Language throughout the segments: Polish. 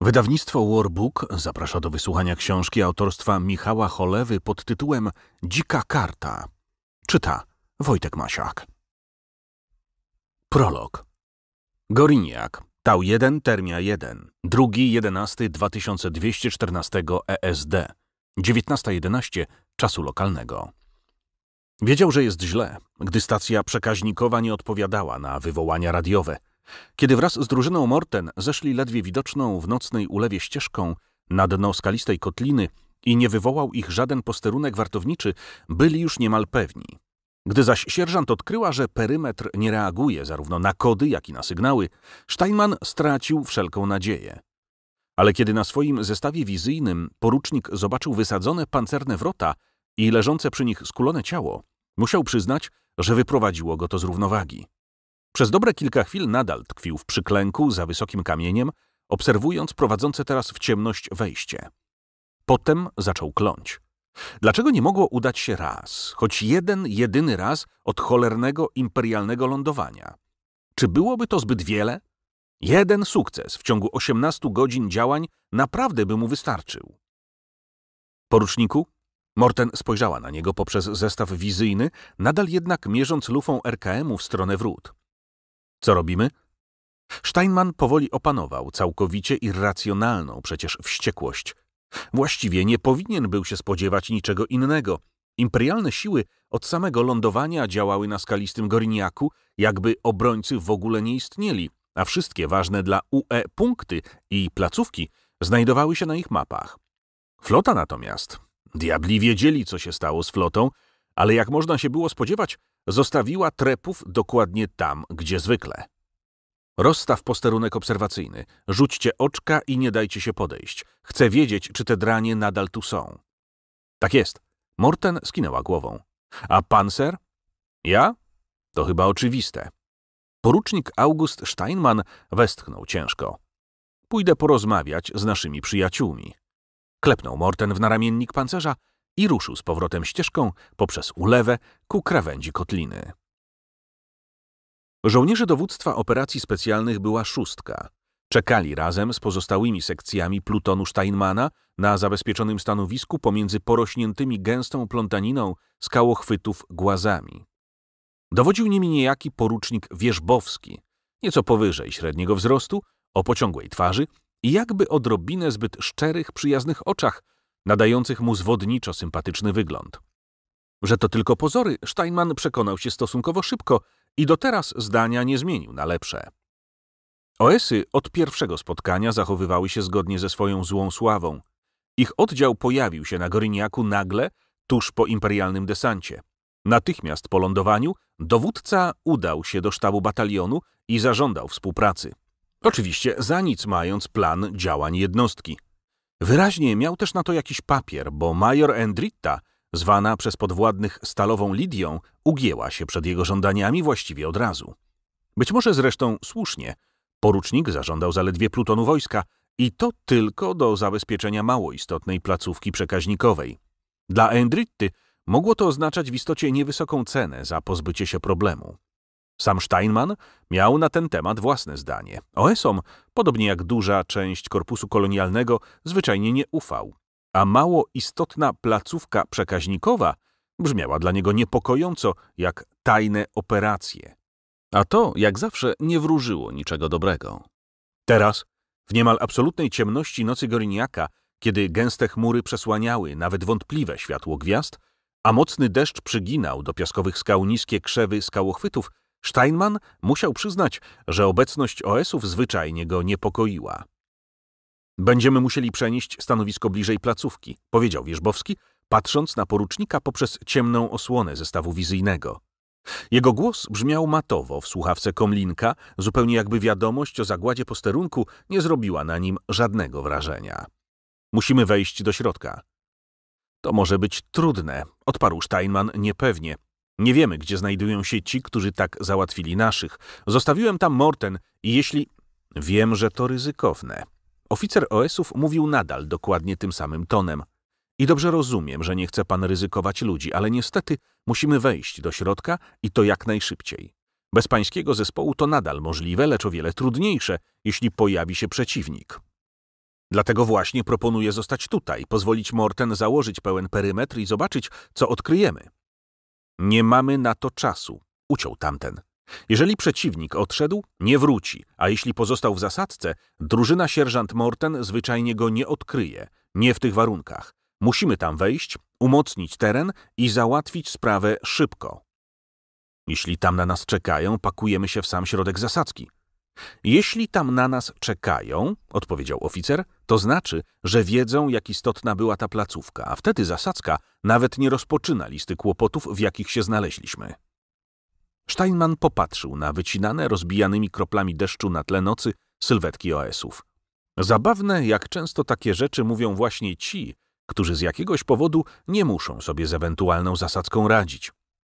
Wydawnictwo Warbook zaprasza do wysłuchania książki autorstwa Michała Cholewy pod tytułem Dzika karta. Czyta Wojtek Masiak. Prolog. Goriniak. Tau 1, Termia 1. 2 11 2214 ESD. 19.11 czasu lokalnego. Wiedział, że jest źle, gdy stacja przekaźnikowa nie odpowiadała na wywołania radiowe – kiedy wraz z drużyną Morten zeszli ledwie widoczną w nocnej ulewie ścieżką na dno skalistej kotliny i nie wywołał ich żaden posterunek wartowniczy, byli już niemal pewni. Gdy zaś sierżant odkryła, że perymetr nie reaguje zarówno na kody, jak i na sygnały, Steinman stracił wszelką nadzieję. Ale kiedy na swoim zestawie wizyjnym porucznik zobaczył wysadzone pancerne wrota i leżące przy nich skulone ciało, musiał przyznać, że wyprowadziło go to z równowagi. Przez dobre kilka chwil nadal tkwił w przyklęku za wysokim kamieniem, obserwując prowadzące teraz w ciemność wejście. Potem zaczął kląć. Dlaczego nie mogło udać się raz, choć jeden, jedyny raz od cholernego imperialnego lądowania? Czy byłoby to zbyt wiele? Jeden sukces w ciągu 18 godzin działań naprawdę by mu wystarczył. Poruczniku? Morten spojrzała na niego poprzez zestaw wizyjny, nadal jednak mierząc lufą RKM-u w stronę wrót. Co robimy? Steinman powoli opanował całkowicie irracjonalną przecież wściekłość. Właściwie nie powinien był się spodziewać niczego innego. Imperialne siły od samego lądowania działały na skalistym Goriniaku, jakby obrońcy w ogóle nie istnieli, a wszystkie ważne dla UE punkty i placówki znajdowały się na ich mapach. Flota natomiast. Diabli wiedzieli, co się stało z flotą ale jak można się było spodziewać, zostawiła trepów dokładnie tam, gdzie zwykle. Rozstaw posterunek obserwacyjny, rzućcie oczka i nie dajcie się podejść. Chcę wiedzieć, czy te dranie nadal tu są. Tak jest. Morten skinęła głową. A pancer? Ja? To chyba oczywiste. Porucznik August Steinman westchnął ciężko. Pójdę porozmawiać z naszymi przyjaciółmi. Klepnął Morten w naramiennik pancerza i ruszył z powrotem ścieżką poprzez ulewę ku krawędzi kotliny. Żołnierze dowództwa operacji specjalnych była szóstka. Czekali razem z pozostałymi sekcjami plutonu Steinmana na zabezpieczonym stanowisku pomiędzy porośniętymi gęstą plątaniną skałochwytów głazami. Dowodził nimi niejaki porucznik Wierzbowski, nieco powyżej średniego wzrostu, o pociągłej twarzy i jakby odrobinę zbyt szczerych, przyjaznych oczach, nadających mu zwodniczo sympatyczny wygląd. Że to tylko pozory, Steinman przekonał się stosunkowo szybko i do teraz zdania nie zmienił na lepsze. Oesy od pierwszego spotkania zachowywały się zgodnie ze swoją złą sławą. Ich oddział pojawił się na Goryniaku nagle, tuż po imperialnym desancie. Natychmiast po lądowaniu dowódca udał się do sztabu batalionu i zażądał współpracy. Oczywiście za nic mając plan działań jednostki. Wyraźnie miał też na to jakiś papier, bo major Endritta, zwana przez podwładnych stalową Lidią, ugięła się przed jego żądaniami właściwie od razu. Być może zresztą słusznie. Porucznik zażądał zaledwie plutonu wojska i to tylko do zabezpieczenia mało istotnej placówki przekaźnikowej. Dla Endritty mogło to oznaczać w istocie niewysoką cenę za pozbycie się problemu. Sam Steinman miał na ten temat własne zdanie. OSOM, podobnie jak duża część korpusu kolonialnego, zwyczajnie nie ufał, a mało istotna placówka przekaźnikowa brzmiała dla niego niepokojąco jak tajne operacje. A to, jak zawsze, nie wróżyło niczego dobrego. Teraz, w niemal absolutnej ciemności nocy Goriniaka, kiedy gęste chmury przesłaniały nawet wątpliwe światło gwiazd, a mocny deszcz przyginał do piaskowych skał niskie krzewy skałochwytów, Steinman musiał przyznać, że obecność OS-ów zwyczajnie go niepokoiła. Będziemy musieli przenieść stanowisko bliżej placówki, powiedział Wierzbowski, patrząc na porucznika poprzez ciemną osłonę zestawu wizyjnego. Jego głos brzmiał matowo w słuchawce komlinka, zupełnie jakby wiadomość o zagładzie posterunku nie zrobiła na nim żadnego wrażenia. Musimy wejść do środka. To może być trudne, odparł Steinman niepewnie, nie wiemy, gdzie znajdują się ci, którzy tak załatwili naszych. Zostawiłem tam Morten i jeśli... Wiem, że to ryzykowne. Oficer OS-ów mówił nadal dokładnie tym samym tonem. I dobrze rozumiem, że nie chce pan ryzykować ludzi, ale niestety musimy wejść do środka i to jak najszybciej. Bez pańskiego zespołu to nadal możliwe, lecz o wiele trudniejsze, jeśli pojawi się przeciwnik. Dlatego właśnie proponuję zostać tutaj, pozwolić Morten założyć pełen perymetr i zobaczyć, co odkryjemy. Nie mamy na to czasu, uciął tamten. Jeżeli przeciwnik odszedł, nie wróci, a jeśli pozostał w zasadce, drużyna sierżant Morten zwyczajnie go nie odkryje. Nie w tych warunkach. Musimy tam wejść, umocnić teren i załatwić sprawę szybko. Jeśli tam na nas czekają, pakujemy się w sam środek zasadzki. Jeśli tam na nas czekają, odpowiedział oficer, to znaczy, że wiedzą, jak istotna była ta placówka, a wtedy zasadzka nawet nie rozpoczyna listy kłopotów, w jakich się znaleźliśmy. Steinman popatrzył na wycinane rozbijanymi kroplami deszczu na tle nocy sylwetki OS-ów. Zabawne, jak często takie rzeczy mówią właśnie ci, którzy z jakiegoś powodu nie muszą sobie z ewentualną zasadzką radzić.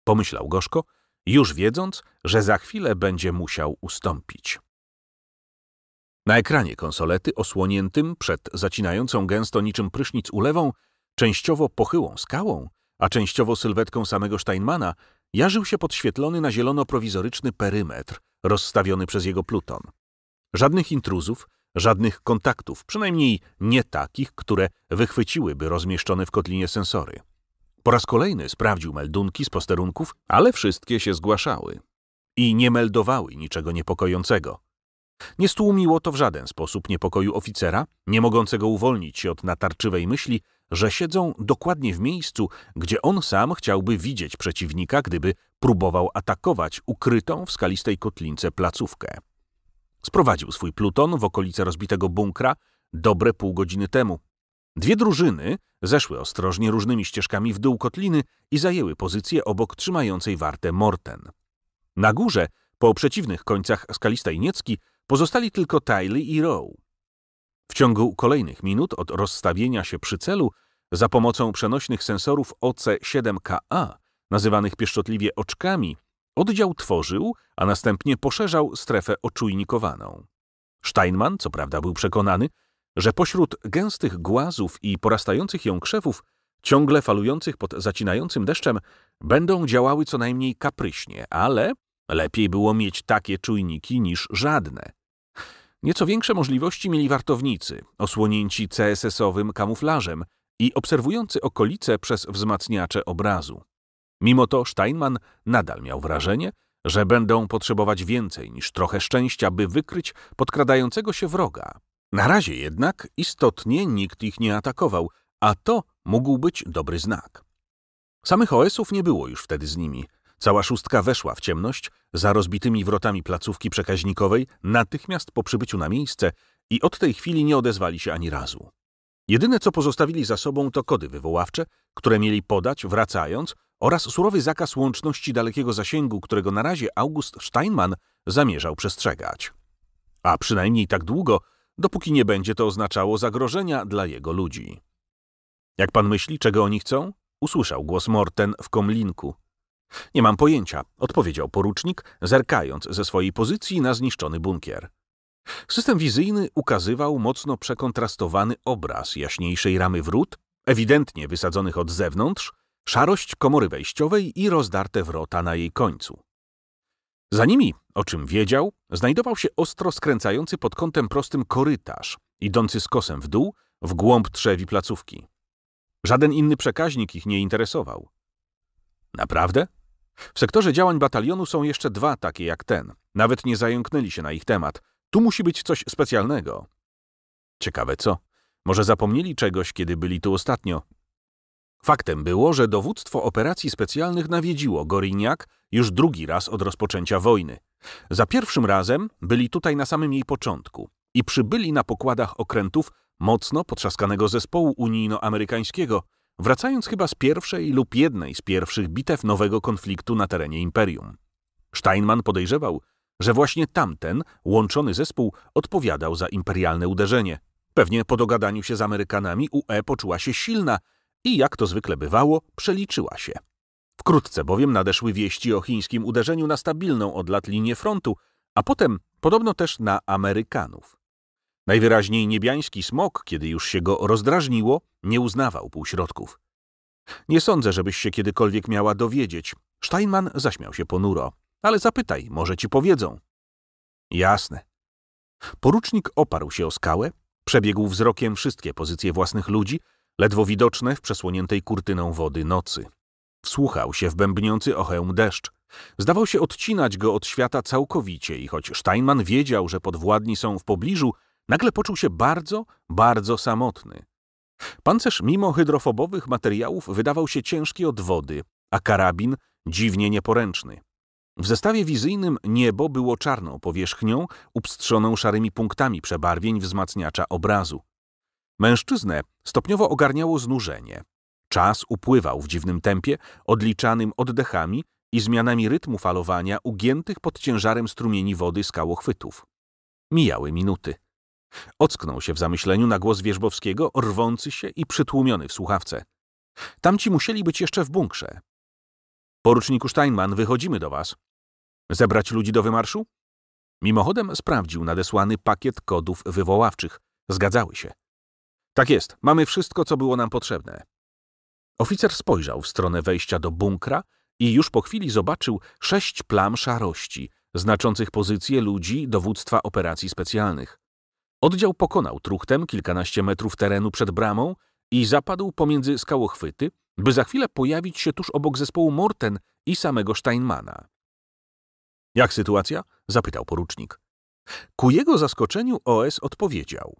Pomyślał gorzko, już wiedząc, że za chwilę będzie musiał ustąpić. Na ekranie konsolety osłoniętym przed zacinającą gęsto niczym prysznic ulewą, częściowo pochyłą skałą, a częściowo sylwetką samego Steinmana, jarzył się podświetlony na zielono prowizoryczny perymetr rozstawiony przez jego pluton. Żadnych intruzów, żadnych kontaktów, przynajmniej nie takich, które wychwyciłyby rozmieszczone w kotlinie sensory. Po raz kolejny sprawdził meldunki z posterunków, ale wszystkie się zgłaszały i nie meldowały niczego niepokojącego. Nie stłumiło to w żaden sposób niepokoju oficera, nie mogącego uwolnić się od natarczywej myśli, że siedzą dokładnie w miejscu, gdzie on sam chciałby widzieć przeciwnika, gdyby próbował atakować ukrytą w skalistej kotlince placówkę. Sprowadził swój pluton w okolice rozbitego bunkra dobre pół godziny temu. Dwie drużyny zeszły ostrożnie różnymi ścieżkami w dół kotliny i zajęły pozycję obok trzymającej wartę Morten. Na górze, po przeciwnych końcach skalistej Niecki, Pozostali tylko Tylee i Rowe. W ciągu kolejnych minut od rozstawienia się przy celu za pomocą przenośnych sensorów OC-7KA, nazywanych pieszczotliwie oczkami, oddział tworzył, a następnie poszerzał strefę oczujnikowaną. Steinman, co prawda, był przekonany, że pośród gęstych głazów i porastających ją krzewów, ciągle falujących pod zacinającym deszczem, będą działały co najmniej kapryśnie, ale lepiej było mieć takie czujniki niż żadne. Nieco większe możliwości mieli wartownicy, osłonięci CSS-owym kamuflażem i obserwujący okolice przez wzmacniacze obrazu. Mimo to Steinman nadal miał wrażenie, że będą potrzebować więcej niż trochę szczęścia, by wykryć podkradającego się wroga. Na razie jednak istotnie nikt ich nie atakował, a to mógł być dobry znak. Samych OS-ów nie było już wtedy z nimi – Cała szóstka weszła w ciemność, za rozbitymi wrotami placówki przekaźnikowej, natychmiast po przybyciu na miejsce i od tej chwili nie odezwali się ani razu. Jedyne, co pozostawili za sobą, to kody wywoławcze, które mieli podać, wracając, oraz surowy zakaz łączności dalekiego zasięgu, którego na razie August Steinman zamierzał przestrzegać. A przynajmniej tak długo, dopóki nie będzie to oznaczało zagrożenia dla jego ludzi. Jak pan myśli, czego oni chcą? Usłyszał głos Morten w komlinku, nie mam pojęcia, odpowiedział porucznik, zerkając ze swojej pozycji na zniszczony bunkier. System wizyjny ukazywał mocno przekontrastowany obraz jaśniejszej ramy wrót, ewidentnie wysadzonych od zewnątrz, szarość komory wejściowej i rozdarte wrota na jej końcu. Za nimi, o czym wiedział, znajdował się ostro skręcający pod kątem prostym korytarz, idący z kosem w dół, w głąb trzewi placówki. Żaden inny przekaźnik ich nie interesował. Naprawdę? W sektorze działań batalionu są jeszcze dwa takie jak ten. Nawet nie zająknęli się na ich temat. Tu musi być coś specjalnego. Ciekawe co? Może zapomnieli czegoś, kiedy byli tu ostatnio? Faktem było, że dowództwo operacji specjalnych nawiedziło Goriniak już drugi raz od rozpoczęcia wojny. Za pierwszym razem byli tutaj na samym jej początku i przybyli na pokładach okrętów mocno potrzaskanego zespołu unijno-amerykańskiego – wracając chyba z pierwszej lub jednej z pierwszych bitew nowego konfliktu na terenie imperium. Steinman podejrzewał, że właśnie tamten łączony zespół odpowiadał za imperialne uderzenie. Pewnie po dogadaniu się z Amerykanami UE poczuła się silna i, jak to zwykle bywało, przeliczyła się. Wkrótce bowiem nadeszły wieści o chińskim uderzeniu na stabilną od lat linię frontu, a potem podobno też na Amerykanów. Najwyraźniej niebiański smok, kiedy już się go rozdrażniło, nie uznawał półśrodków. Nie sądzę, żebyś się kiedykolwiek miała dowiedzieć. Steinman zaśmiał się ponuro. Ale zapytaj, może ci powiedzą. Jasne. Porucznik oparł się o skałę, przebiegł wzrokiem wszystkie pozycje własnych ludzi, ledwo widoczne w przesłoniętej kurtyną wody nocy. Wsłuchał się w bębniący ochę deszcz. Zdawał się odcinać go od świata całkowicie i choć Steinman wiedział, że podwładni są w pobliżu, Nagle poczuł się bardzo, bardzo samotny. Pancerz mimo hydrofobowych materiałów wydawał się ciężki od wody, a karabin dziwnie nieporęczny. W zestawie wizyjnym niebo było czarną powierzchnią, upstrzoną szarymi punktami przebarwień wzmacniacza obrazu. Mężczyznę stopniowo ogarniało znużenie. Czas upływał w dziwnym tempie, odliczanym oddechami i zmianami rytmu falowania ugiętych pod ciężarem strumieni wody skałochwytów. Mijały minuty. Ocknął się w zamyśleniu na głos Wierzbowskiego, rwący się i przytłumiony w słuchawce. Tamci musieli być jeszcze w bunkrze. Poruczniku Steinman, wychodzimy do was. Zebrać ludzi do wymarszu? Mimochodem sprawdził nadesłany pakiet kodów wywoławczych. Zgadzały się. Tak jest, mamy wszystko, co było nam potrzebne. Oficer spojrzał w stronę wejścia do bunkra i już po chwili zobaczył sześć plam szarości, znaczących pozycje ludzi dowództwa operacji specjalnych. Oddział pokonał truchtem kilkanaście metrów terenu przed bramą i zapadł pomiędzy skałochwyty, by za chwilę pojawić się tuż obok zespołu Morten i samego Steinmana. Jak sytuacja? zapytał porucznik. Ku jego zaskoczeniu OS odpowiedział.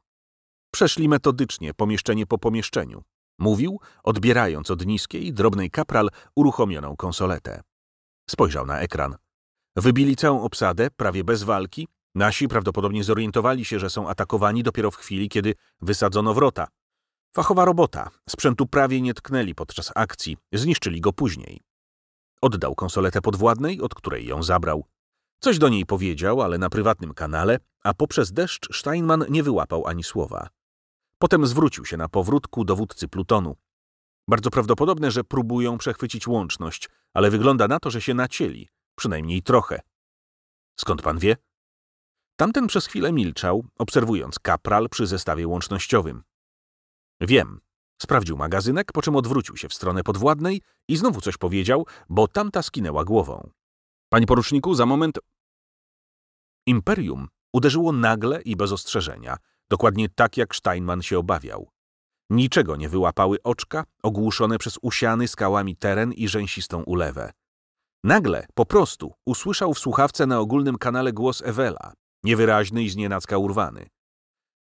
Przeszli metodycznie pomieszczenie po pomieszczeniu, mówił, odbierając od niskiej, drobnej kapral uruchomioną konsoletę. Spojrzał na ekran. Wybili całą obsadę, prawie bez walki, Nasi prawdopodobnie zorientowali się, że są atakowani dopiero w chwili, kiedy wysadzono wrota. Fachowa robota. Sprzętu prawie nie tknęli podczas akcji, zniszczyli go później. Oddał konsoletę podwładnej, od której ją zabrał. Coś do niej powiedział, ale na prywatnym kanale, a poprzez deszcz Steinman nie wyłapał ani słowa. Potem zwrócił się na powrót ku dowódcy Plutonu. Bardzo prawdopodobne, że próbują przechwycić łączność, ale wygląda na to, że się nacieli. Przynajmniej trochę. Skąd pan wie? Tamten przez chwilę milczał, obserwując kapral przy zestawie łącznościowym. Wiem. Sprawdził magazynek, po czym odwrócił się w stronę podwładnej i znowu coś powiedział, bo tamta skinęła głową. Panie poruczniku, za moment... Imperium uderzyło nagle i bez ostrzeżenia, dokładnie tak jak Steinman się obawiał. Niczego nie wyłapały oczka, ogłuszone przez usiany skałami teren i rzęsistą ulewę. Nagle, po prostu, usłyszał w słuchawce na ogólnym kanale głos Ewela, niewyraźny i znienacka urwany.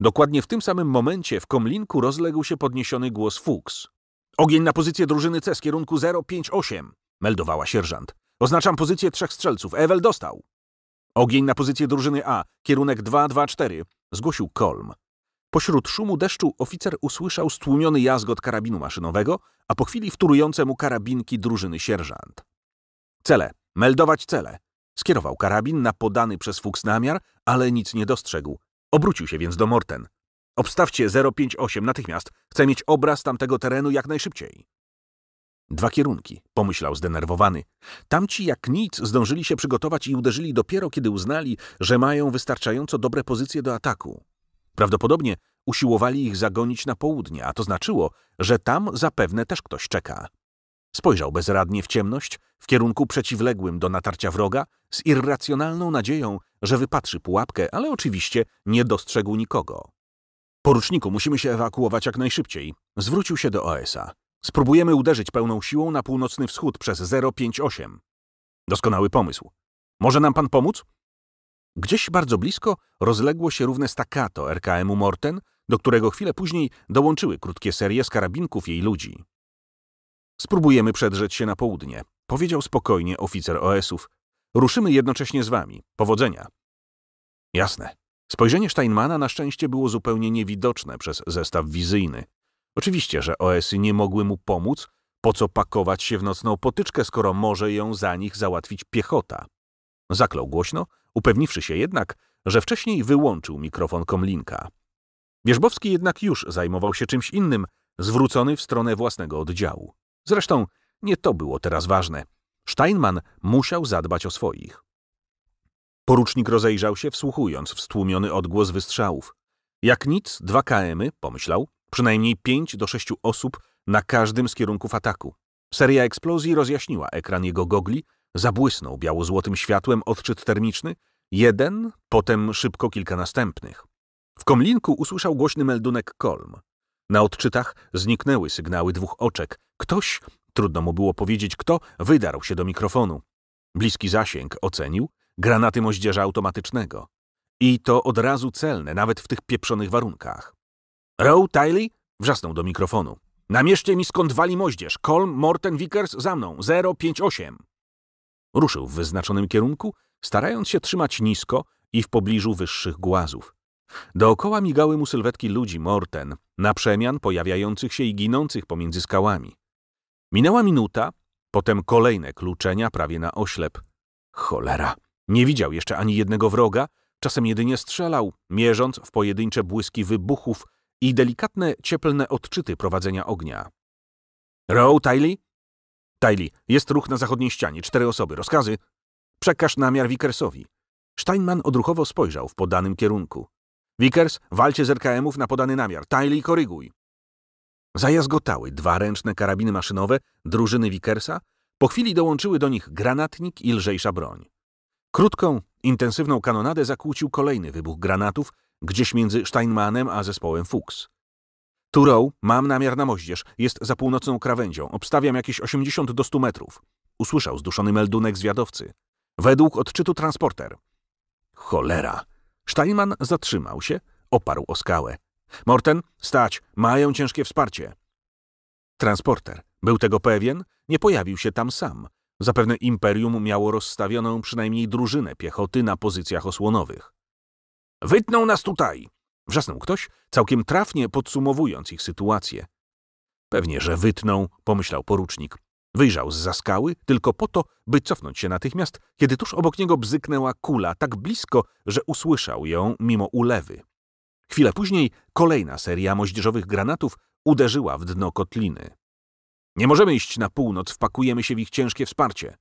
Dokładnie w tym samym momencie w komlinku rozległ się podniesiony głos Fuchs. Ogień na pozycję drużyny C z kierunku 058, meldowała sierżant. Oznaczam pozycję trzech strzelców. Ewel dostał. Ogień na pozycję drużyny A, kierunek 224, zgłosił Kolm. Pośród szumu deszczu oficer usłyszał stłumiony jazgot karabinu maszynowego, a po chwili wtórujące mu karabinki drużyny sierżant. Cele, meldować cele, Skierował karabin na podany przez Fuchs namiar, ale nic nie dostrzegł. Obrócił się więc do Morten. Obstawcie 058 natychmiast. Chcę mieć obraz tamtego terenu jak najszybciej. Dwa kierunki, pomyślał zdenerwowany. Tamci jak nic zdążyli się przygotować i uderzyli dopiero, kiedy uznali, że mają wystarczająco dobre pozycje do ataku. Prawdopodobnie usiłowali ich zagonić na południe, a to znaczyło, że tam zapewne też ktoś czeka. Spojrzał bezradnie w ciemność, w kierunku przeciwległym do natarcia wroga z irracjonalną nadzieją, że wypatrzy pułapkę, ale oczywiście nie dostrzegł nikogo. Poruczniku, musimy się ewakuować jak najszybciej. Zwrócił się do OSA. Spróbujemy uderzyć pełną siłą na północny wschód przez 058. Doskonały pomysł. Może nam pan pomóc? Gdzieś bardzo blisko rozległo się równe stakato RKM-u Morten, do którego chwilę później dołączyły krótkie serie z karabinków jej ludzi. Spróbujemy przedrzeć się na południe, powiedział spokojnie oficer OS-ów, Ruszymy jednocześnie z wami. Powodzenia. Jasne. Spojrzenie Steinmana na szczęście było zupełnie niewidoczne przez zestaw wizyjny. Oczywiście, że OSy nie mogły mu pomóc, po co pakować się w nocną potyczkę, skoro może ją za nich załatwić piechota. Zaklął głośno, upewniwszy się jednak, że wcześniej wyłączył mikrofon komlinka. Wierzbowski jednak już zajmował się czymś innym, zwrócony w stronę własnego oddziału. Zresztą nie to było teraz ważne. Steinman musiał zadbać o swoich. Porucznik rozejrzał się, wsłuchując w stłumiony odgłos wystrzałów. Jak nic, dwa KM-y, pomyślał, przynajmniej pięć do sześciu osób na każdym z kierunków ataku. Seria eksplozji rozjaśniła ekran jego gogli, zabłysnął biało-złotym światłem odczyt termiczny, jeden, potem szybko kilka następnych. W komlinku usłyszał głośny meldunek kolm. Na odczytach zniknęły sygnały dwóch oczek. Ktoś Trudno mu było powiedzieć, kto wydarł się do mikrofonu. Bliski zasięg ocenił granaty moździerza automatycznego. I to od razu celne, nawet w tych pieprzonych warunkach. Row Tiley wrzasnął do mikrofonu. Namierzcie mi skąd wali moździerz. Colm Morten Vickers za mną. 058. Ruszył w wyznaczonym kierunku, starając się trzymać nisko i w pobliżu wyższych głazów. Dookoła migały mu sylwetki ludzi Morten, na przemian pojawiających się i ginących pomiędzy skałami. Minęła minuta, potem kolejne kluczenia prawie na oślep. Cholera! Nie widział jeszcze ani jednego wroga, czasem jedynie strzelał, mierząc w pojedyncze błyski wybuchów i delikatne, cieplne odczyty prowadzenia ognia. Row, Tyli? Tyli, jest ruch na zachodniej ścianie, cztery osoby, rozkazy. Przekaż namiar Wickersowi. Steinman odruchowo spojrzał w podanym kierunku. Vickers, walcie z RKM-ów na podany namiar. Tyli, koryguj. Zajazgotały dwa ręczne karabiny maszynowe drużyny Wickersa, po chwili dołączyły do nich granatnik i lżejsza broń. Krótką, intensywną kanonadę zakłócił kolejny wybuch granatów gdzieś między Steinmanem a zespołem Fuchs. Turo, mam namiar na moździerz, jest za północną krawędzią, obstawiam jakieś 80 do 100 metrów. Usłyszał zduszony meldunek zwiadowcy. Według odczytu transporter. Cholera! Steinman zatrzymał się, oparł o skałę. Morten, stać, mają ciężkie wsparcie. Transporter. Był tego pewien? Nie pojawił się tam sam. Zapewne Imperium miało rozstawioną przynajmniej drużynę piechoty na pozycjach osłonowych. Wytną nas tutaj! Wrzasnął ktoś, całkiem trafnie podsumowując ich sytuację. Pewnie, że wytną, pomyślał porucznik. Wyjrzał z za skały tylko po to, by cofnąć się natychmiast, kiedy tuż obok niego bzyknęła kula tak blisko, że usłyszał ją mimo ulewy. Chwilę później kolejna seria moździerzowych granatów uderzyła w dno kotliny. Nie możemy iść na północ, wpakujemy się w ich ciężkie wsparcie.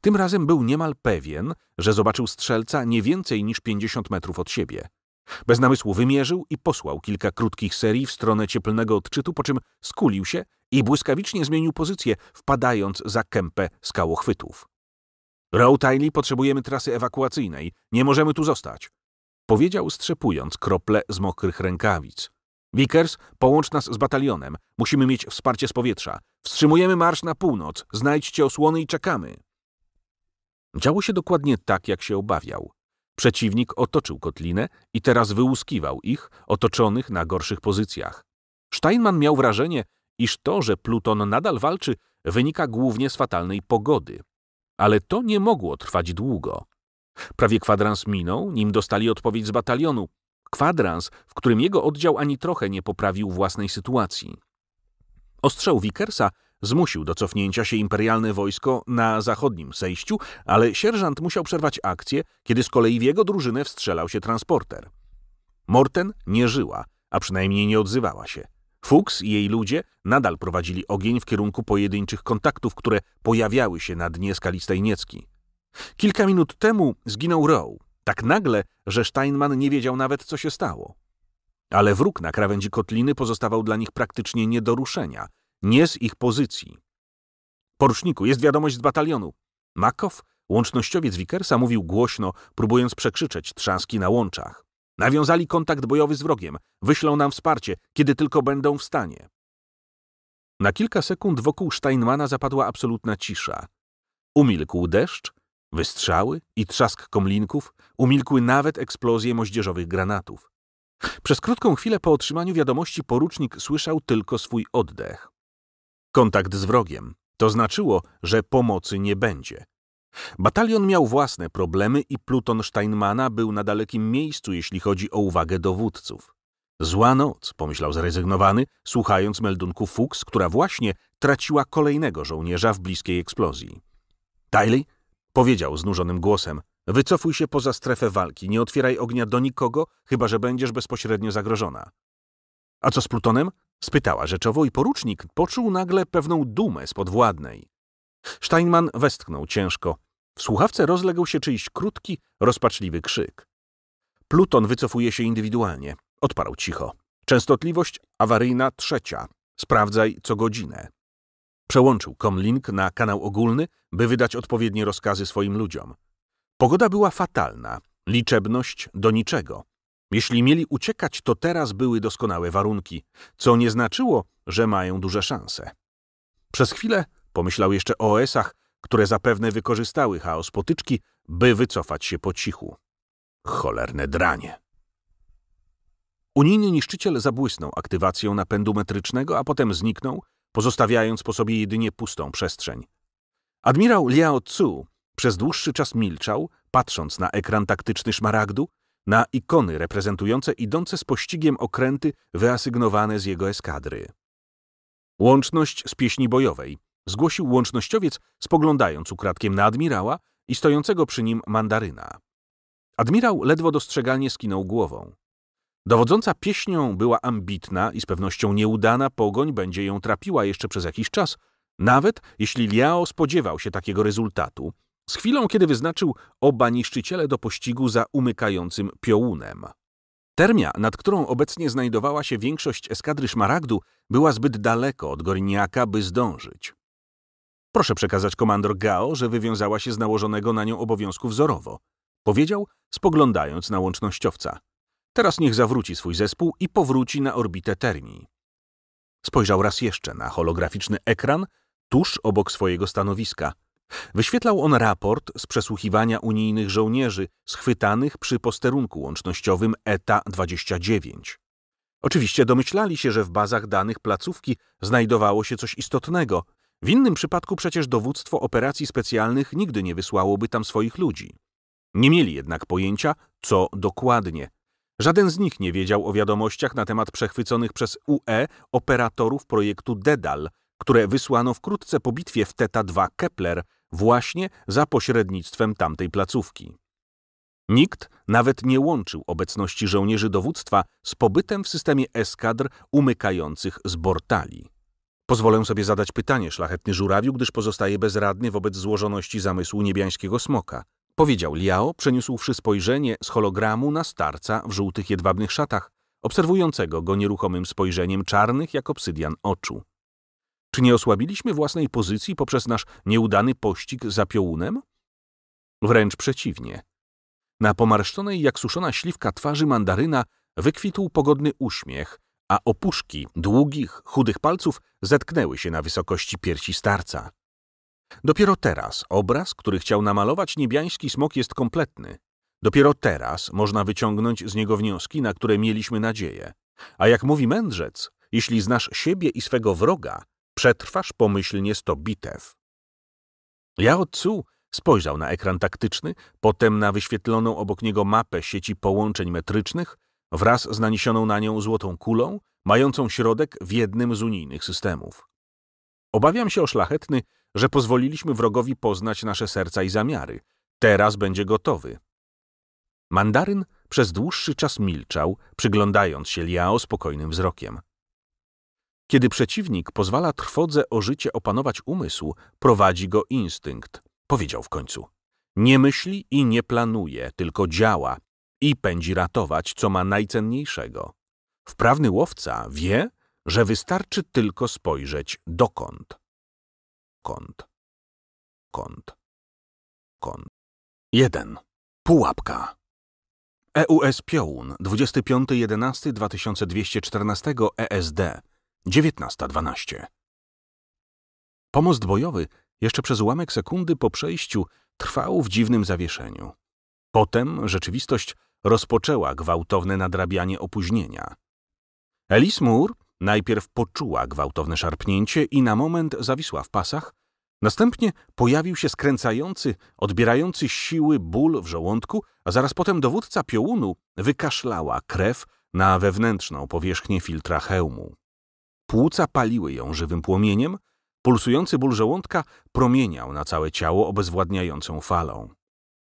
Tym razem był niemal pewien, że zobaczył strzelca nie więcej niż 50 metrów od siebie. Bez namysłu wymierzył i posłał kilka krótkich serii w stronę cieplnego odczytu, po czym skulił się i błyskawicznie zmienił pozycję, wpadając za kępę skałochwytów. Row Tiley potrzebujemy trasy ewakuacyjnej. Nie możemy tu zostać. Powiedział strzepując krople z mokrych rękawic. Vickers, połącz nas z batalionem. Musimy mieć wsparcie z powietrza. Wstrzymujemy marsz na północ. Znajdźcie osłony i czekamy. Działo się dokładnie tak, jak się obawiał. Przeciwnik otoczył kotlinę i teraz wyłuskiwał ich, otoczonych na gorszych pozycjach. Steinman miał wrażenie, iż to, że Pluton nadal walczy, wynika głównie z fatalnej pogody. Ale to nie mogło trwać długo. Prawie kwadrans minął, nim dostali odpowiedź z batalionu. Kwadrans, w którym jego oddział ani trochę nie poprawił własnej sytuacji. Ostrzał Wickersa zmusił do cofnięcia się imperialne wojsko na zachodnim sejściu, ale sierżant musiał przerwać akcję, kiedy z kolei w jego drużynę wstrzelał się transporter. Morten nie żyła, a przynajmniej nie odzywała się. Fuchs i jej ludzie nadal prowadzili ogień w kierunku pojedynczych kontaktów, które pojawiały się na dnie skalistej Niecki. Kilka minut temu zginął Row, tak nagle, że Steinman nie wiedział nawet, co się stało. Ale wróg na krawędzi kotliny pozostawał dla nich praktycznie nie do ruszenia, nie z ich pozycji. Poruczniku, jest wiadomość z batalionu. Makow, łącznościowiec Wickersa, mówił głośno, próbując przekrzyczeć trzaski na łączach. Nawiązali kontakt bojowy z wrogiem. Wyślą nam wsparcie, kiedy tylko będą w stanie. Na kilka sekund wokół Steinmana zapadła absolutna cisza. Umilkł deszcz, Wystrzały i trzask komlinków umilkły nawet eksplozje moździerzowych granatów. Przez krótką chwilę po otrzymaniu wiadomości porucznik słyszał tylko swój oddech. Kontakt z wrogiem. To znaczyło, że pomocy nie będzie. Batalion miał własne problemy i pluton Steinmana był na dalekim miejscu, jeśli chodzi o uwagę dowódców. Zła noc, pomyślał zrezygnowany, słuchając meldunku Fuchs, która właśnie traciła kolejnego żołnierza w bliskiej eksplozji. Tiley Powiedział znużonym głosem: Wycofuj się poza strefę walki, nie otwieraj ognia do nikogo, chyba że będziesz bezpośrednio zagrożona. A co z Plutonem? spytała rzeczowo i porucznik poczuł nagle pewną dumę z podwładnej. Steinman westchnął ciężko. W słuchawce rozległ się czyjś krótki, rozpaczliwy krzyk. Pluton wycofuje się indywidualnie, odparł cicho. Częstotliwość awaryjna trzecia. Sprawdzaj co godzinę. Przełączył komlink na kanał ogólny, by wydać odpowiednie rozkazy swoim ludziom. Pogoda była fatalna, liczebność do niczego. Jeśli mieli uciekać, to teraz były doskonałe warunki, co nie znaczyło, że mają duże szanse. Przez chwilę pomyślał jeszcze o OS-ach, które zapewne wykorzystały chaos potyczki, by wycofać się po cichu. Cholerne dranie. Unijny niszczyciel zabłysnął aktywacją napędu metrycznego, a potem zniknął, pozostawiając po sobie jedynie pustą przestrzeń. Admirał Liao Tzu przez dłuższy czas milczał, patrząc na ekran taktyczny szmaragdu, na ikony reprezentujące idące z pościgiem okręty wyasygnowane z jego eskadry. Łączność z pieśni bojowej zgłosił łącznościowiec, spoglądając ukradkiem na admirała i stojącego przy nim mandaryna. Admirał ledwo dostrzegalnie skinął głową. Dowodząca pieśnią była ambitna i z pewnością nieudana pogoń będzie ją trapiła jeszcze przez jakiś czas, nawet jeśli Liao spodziewał się takiego rezultatu, z chwilą kiedy wyznaczył oba niszczyciele do pościgu za umykającym piołunem. Termia, nad którą obecnie znajdowała się większość eskadry Szmaragdu, była zbyt daleko od Goriniaka, by zdążyć. Proszę przekazać komandor Gao, że wywiązała się z nałożonego na nią obowiązku wzorowo, powiedział, spoglądając na łącznościowca. Teraz niech zawróci swój zespół i powróci na orbitę Terni. Spojrzał raz jeszcze na holograficzny ekran tuż obok swojego stanowiska. Wyświetlał on raport z przesłuchiwania unijnych żołnierzy schwytanych przy posterunku łącznościowym ETA-29. Oczywiście domyślali się, że w bazach danych placówki znajdowało się coś istotnego. W innym przypadku przecież dowództwo operacji specjalnych nigdy nie wysłałoby tam swoich ludzi. Nie mieli jednak pojęcia, co dokładnie, Żaden z nich nie wiedział o wiadomościach na temat przechwyconych przez UE operatorów projektu DEDAL, które wysłano wkrótce po bitwie w teta 2 Kepler właśnie za pośrednictwem tamtej placówki. Nikt nawet nie łączył obecności żołnierzy dowództwa z pobytem w systemie eskadr umykających z Bortali. Pozwolę sobie zadać pytanie, szlachetny żurawiu, gdyż pozostaje bezradny wobec złożoności zamysłu niebiańskiego smoka – Powiedział Liao, przeniósłszy spojrzenie z hologramu na starca w żółtych jedwabnych szatach, obserwującego go nieruchomym spojrzeniem czarnych jak obsydian oczu. Czy nie osłabiliśmy własnej pozycji poprzez nasz nieudany pościg za piołunem? Wręcz przeciwnie. Na pomarszczonej jak suszona śliwka twarzy mandaryna wykwitł pogodny uśmiech, a opuszki długich, chudych palców zetknęły się na wysokości piersi starca. Dopiero teraz obraz, który chciał namalować niebiański smok jest kompletny. Dopiero teraz można wyciągnąć z niego wnioski, na które mieliśmy nadzieję. A jak mówi mędrzec, jeśli znasz siebie i swego wroga, przetrwasz pomyślnie sto bitew. Jao Tzu spojrzał na ekran taktyczny, potem na wyświetloną obok niego mapę sieci połączeń metrycznych wraz z naniesioną na nią złotą kulą, mającą środek w jednym z unijnych systemów. Obawiam się o szlachetny że pozwoliliśmy wrogowi poznać nasze serca i zamiary. Teraz będzie gotowy. Mandaryn przez dłuższy czas milczał, przyglądając się Liao spokojnym wzrokiem. Kiedy przeciwnik pozwala trwodze o życie opanować umysł, prowadzi go instynkt, powiedział w końcu. Nie myśli i nie planuje, tylko działa i pędzi ratować, co ma najcenniejszego. Wprawny łowca wie, że wystarczy tylko spojrzeć dokąd kąt, kąt, kąt. 1. Pułapka. EUS Piołun 25.11.2214 ESD 19.12. Pomost bojowy jeszcze przez ułamek sekundy po przejściu trwał w dziwnym zawieszeniu. Potem rzeczywistość rozpoczęła gwałtowne nadrabianie opóźnienia. Elis Moore najpierw poczuła gwałtowne szarpnięcie i na moment zawisła w pasach, Następnie pojawił się skręcający, odbierający siły ból w żołądku, a zaraz potem dowódca piołunu wykaszlała krew na wewnętrzną powierzchnię filtra hełmu. Płuca paliły ją żywym płomieniem, pulsujący ból żołądka promieniał na całe ciało obezwładniającą falą.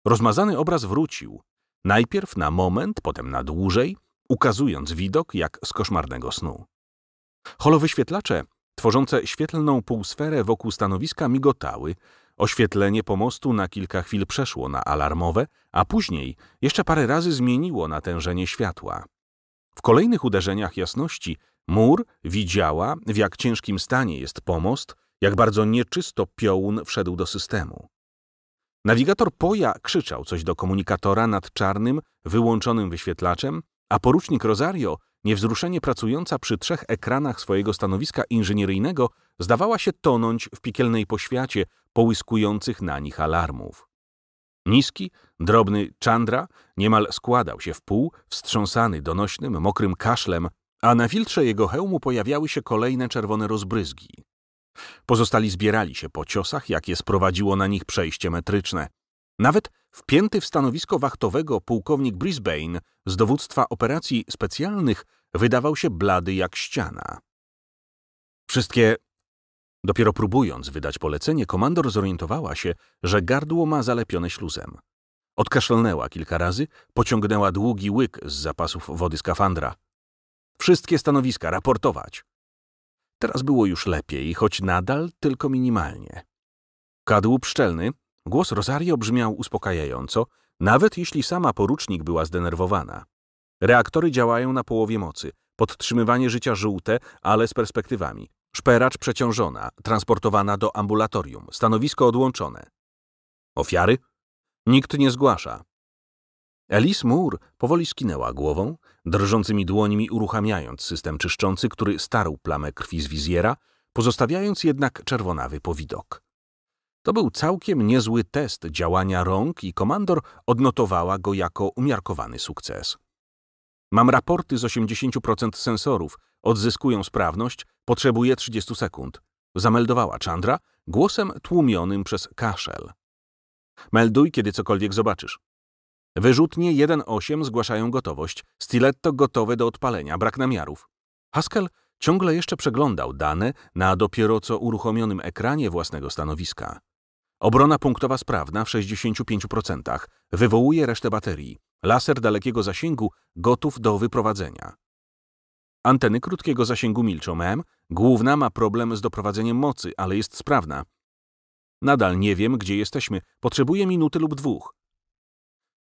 Rozmazany obraz wrócił, najpierw na moment, potem na dłużej, ukazując widok jak z koszmarnego snu. Holowyświetlacze tworzące świetlną półsferę wokół stanowiska migotały, oświetlenie pomostu na kilka chwil przeszło na alarmowe, a później jeszcze parę razy zmieniło natężenie światła. W kolejnych uderzeniach jasności mur widziała, w jak ciężkim stanie jest pomost, jak bardzo nieczysto piołun wszedł do systemu. Nawigator Poja krzyczał coś do komunikatora nad czarnym, wyłączonym wyświetlaczem, a porucznik Rosario Niewzruszenie pracująca przy trzech ekranach swojego stanowiska inżynieryjnego zdawała się tonąć w piekielnej poświacie połyskujących na nich alarmów. Niski, drobny Chandra niemal składał się w pół, wstrząsany donośnym, mokrym kaszlem, a na filtrze jego hełmu pojawiały się kolejne czerwone rozbryzgi. Pozostali zbierali się po ciosach, jakie sprowadziło na nich przejście metryczne. Nawet Wpięty w stanowisko wachtowego pułkownik Brisbane z dowództwa operacji specjalnych wydawał się blady jak ściana. Wszystkie. Dopiero próbując wydać polecenie, komandor zorientowała się, że gardło ma zalepione śluzem. Odkaszlnęła kilka razy, pociągnęła długi łyk z zapasów wody skafandra. Wszystkie stanowiska raportować. Teraz było już lepiej, choć nadal tylko minimalnie. Kadłub szczelny, Głos Rosario brzmiał uspokajająco, nawet jeśli sama porucznik była zdenerwowana. Reaktory działają na połowie mocy. Podtrzymywanie życia żółte, ale z perspektywami. Szperacz przeciążona, transportowana do ambulatorium, stanowisko odłączone. Ofiary? Nikt nie zgłasza. Elis Moore powoli skinęła głową, drżącymi dłońmi uruchamiając system czyszczący, który starł plamę krwi z wizjera, pozostawiając jednak czerwonawy powidok. To był całkiem niezły test działania rąk i komandor odnotowała go jako umiarkowany sukces. Mam raporty z 80% sensorów, odzyskują sprawność, potrzebuję 30 sekund. Zameldowała Chandra głosem tłumionym przez kaszel. Melduj, kiedy cokolwiek zobaczysz. Wyrzutnie 1.8 zgłaszają gotowość, stiletto gotowe do odpalenia, brak namiarów. Haskell ciągle jeszcze przeglądał dane na dopiero co uruchomionym ekranie własnego stanowiska. Obrona punktowa sprawna w 65%, wywołuje resztę baterii. Laser dalekiego zasięgu gotów do wyprowadzenia. Anteny krótkiego zasięgu milczą M. Główna ma problem z doprowadzeniem mocy, ale jest sprawna. Nadal nie wiem, gdzie jesteśmy. Potrzebuję minuty lub dwóch.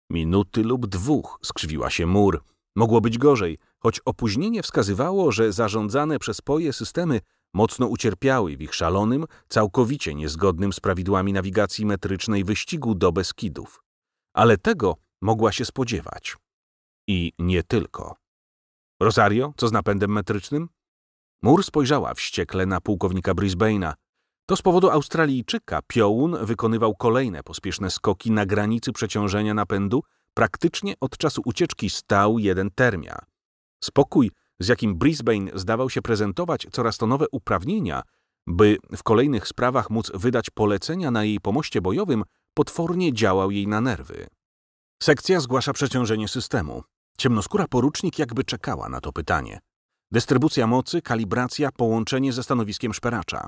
Minuty lub dwóch, skrzywiła się mur. Mogło być gorzej, choć opóźnienie wskazywało, że zarządzane przez POJE systemy mocno ucierpiały w ich szalonym, całkowicie niezgodnym z prawidłami nawigacji metrycznej wyścigu do Beskidów. Ale tego mogła się spodziewać. I nie tylko. Rosario, co z napędem metrycznym? Mur spojrzała wściekle na pułkownika Brisbane'a. To z powodu Australijczyka Piołun wykonywał kolejne pospieszne skoki na granicy przeciążenia napędu, praktycznie od czasu ucieczki stał jeden termia. Spokój z jakim Brisbane zdawał się prezentować coraz to nowe uprawnienia, by w kolejnych sprawach móc wydać polecenia na jej pomoście bojowym, potwornie działał jej na nerwy. Sekcja zgłasza przeciążenie systemu. Ciemnoskóra porucznik jakby czekała na to pytanie. Dystrybucja mocy, kalibracja, połączenie ze stanowiskiem szperacza.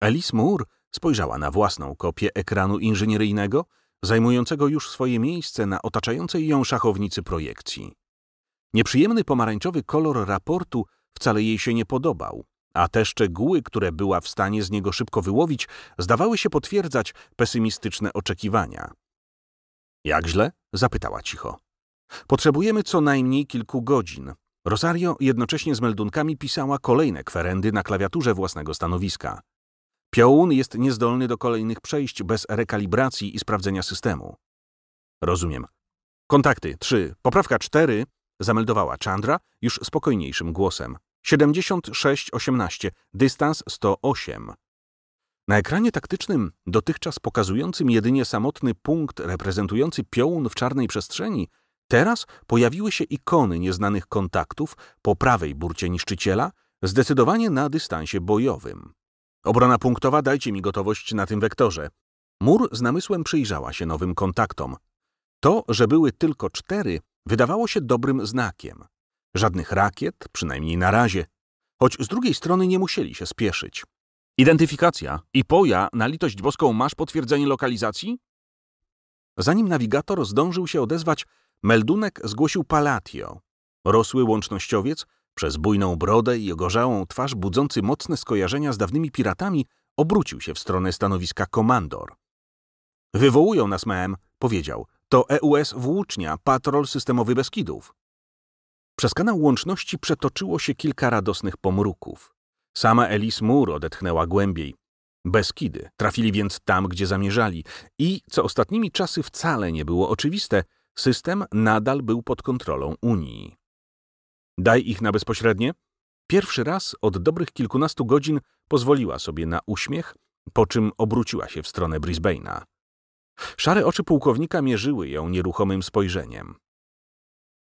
Alice Moore spojrzała na własną kopię ekranu inżynieryjnego, zajmującego już swoje miejsce na otaczającej ją szachownicy projekcji. Nieprzyjemny pomarańczowy kolor raportu wcale jej się nie podobał, a te szczegóły, które była w stanie z niego szybko wyłowić, zdawały się potwierdzać pesymistyczne oczekiwania. Jak źle? zapytała cicho. Potrzebujemy co najmniej kilku godzin. Rosario jednocześnie z meldunkami pisała kolejne kwerendy na klawiaturze własnego stanowiska. Piołun jest niezdolny do kolejnych przejść bez rekalibracji i sprawdzenia systemu. Rozumiem. Kontakty 3, poprawka 4 zameldowała Chandra już spokojniejszym głosem. 76-18, dystans 108. Na ekranie taktycznym, dotychczas pokazującym jedynie samotny punkt reprezentujący piołun w czarnej przestrzeni, teraz pojawiły się ikony nieznanych kontaktów po prawej burcie niszczyciela, zdecydowanie na dystansie bojowym. Obrona punktowa, dajcie mi gotowość na tym wektorze. Mur z namysłem przyjrzała się nowym kontaktom. To, że były tylko cztery, wydawało się dobrym znakiem. Żadnych rakiet, przynajmniej na razie, choć z drugiej strony nie musieli się spieszyć. Identyfikacja i poja na litość boską masz potwierdzenie lokalizacji? Zanim nawigator zdążył się odezwać, meldunek zgłosił Palatio. Rosły łącznościowiec, przez bujną brodę i ogorzałą twarz budzący mocne skojarzenia z dawnymi piratami, obrócił się w stronę stanowiska komandor. Wywołują nas, mem, powiedział. To EUS Włócznia, patrol systemowy Beskidów. Przez kanał łączności przetoczyło się kilka radosnych pomruków. Sama Elis Mur odetchnęła głębiej. Beskidy trafili więc tam, gdzie zamierzali i, co ostatnimi czasy wcale nie było oczywiste, system nadal był pod kontrolą Unii. Daj ich na bezpośrednie. Pierwszy raz od dobrych kilkunastu godzin pozwoliła sobie na uśmiech, po czym obróciła się w stronę Brisbane'a. Szare oczy pułkownika mierzyły ją nieruchomym spojrzeniem.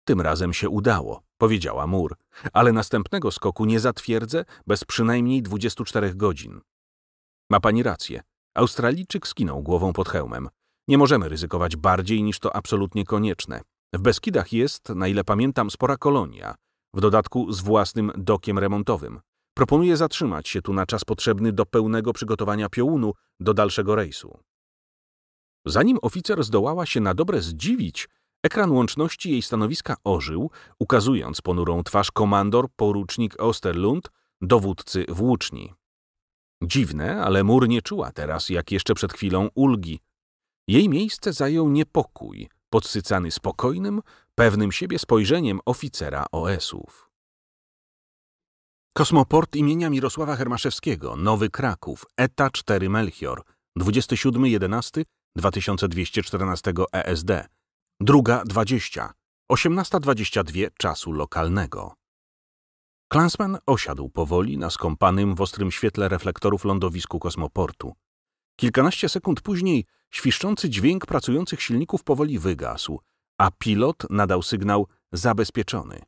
Tym razem się udało, powiedziała Mur, ale następnego skoku nie zatwierdzę bez przynajmniej 24 godzin. Ma pani rację. Australijczyk skinął głową pod hełmem. Nie możemy ryzykować bardziej niż to absolutnie konieczne. W Beskidach jest, na ile pamiętam, spora kolonia, w dodatku z własnym dokiem remontowym. Proponuję zatrzymać się tu na czas potrzebny do pełnego przygotowania piołunu do dalszego rejsu. Zanim oficer zdołała się na dobre zdziwić, ekran łączności jej stanowiska ożył, ukazując ponurą twarz komandor porucznik Osterlund, dowódcy włóczni. Dziwne, ale mur nie czuła teraz, jak jeszcze przed chwilą, ulgi. Jej miejsce zajął niepokój, podsycany spokojnym, pewnym siebie spojrzeniem oficera OS-ów. Kosmoport imienia Mirosława Hermaszewskiego, Nowy Kraków, ETA 4 Melchior, 11. 2214 ESD, druga 20, 18.22 czasu lokalnego. Klansman osiadł powoli na skąpanym w ostrym świetle reflektorów lądowisku kosmoportu. Kilkanaście sekund później świszczący dźwięk pracujących silników powoli wygasł, a pilot nadał sygnał zabezpieczony.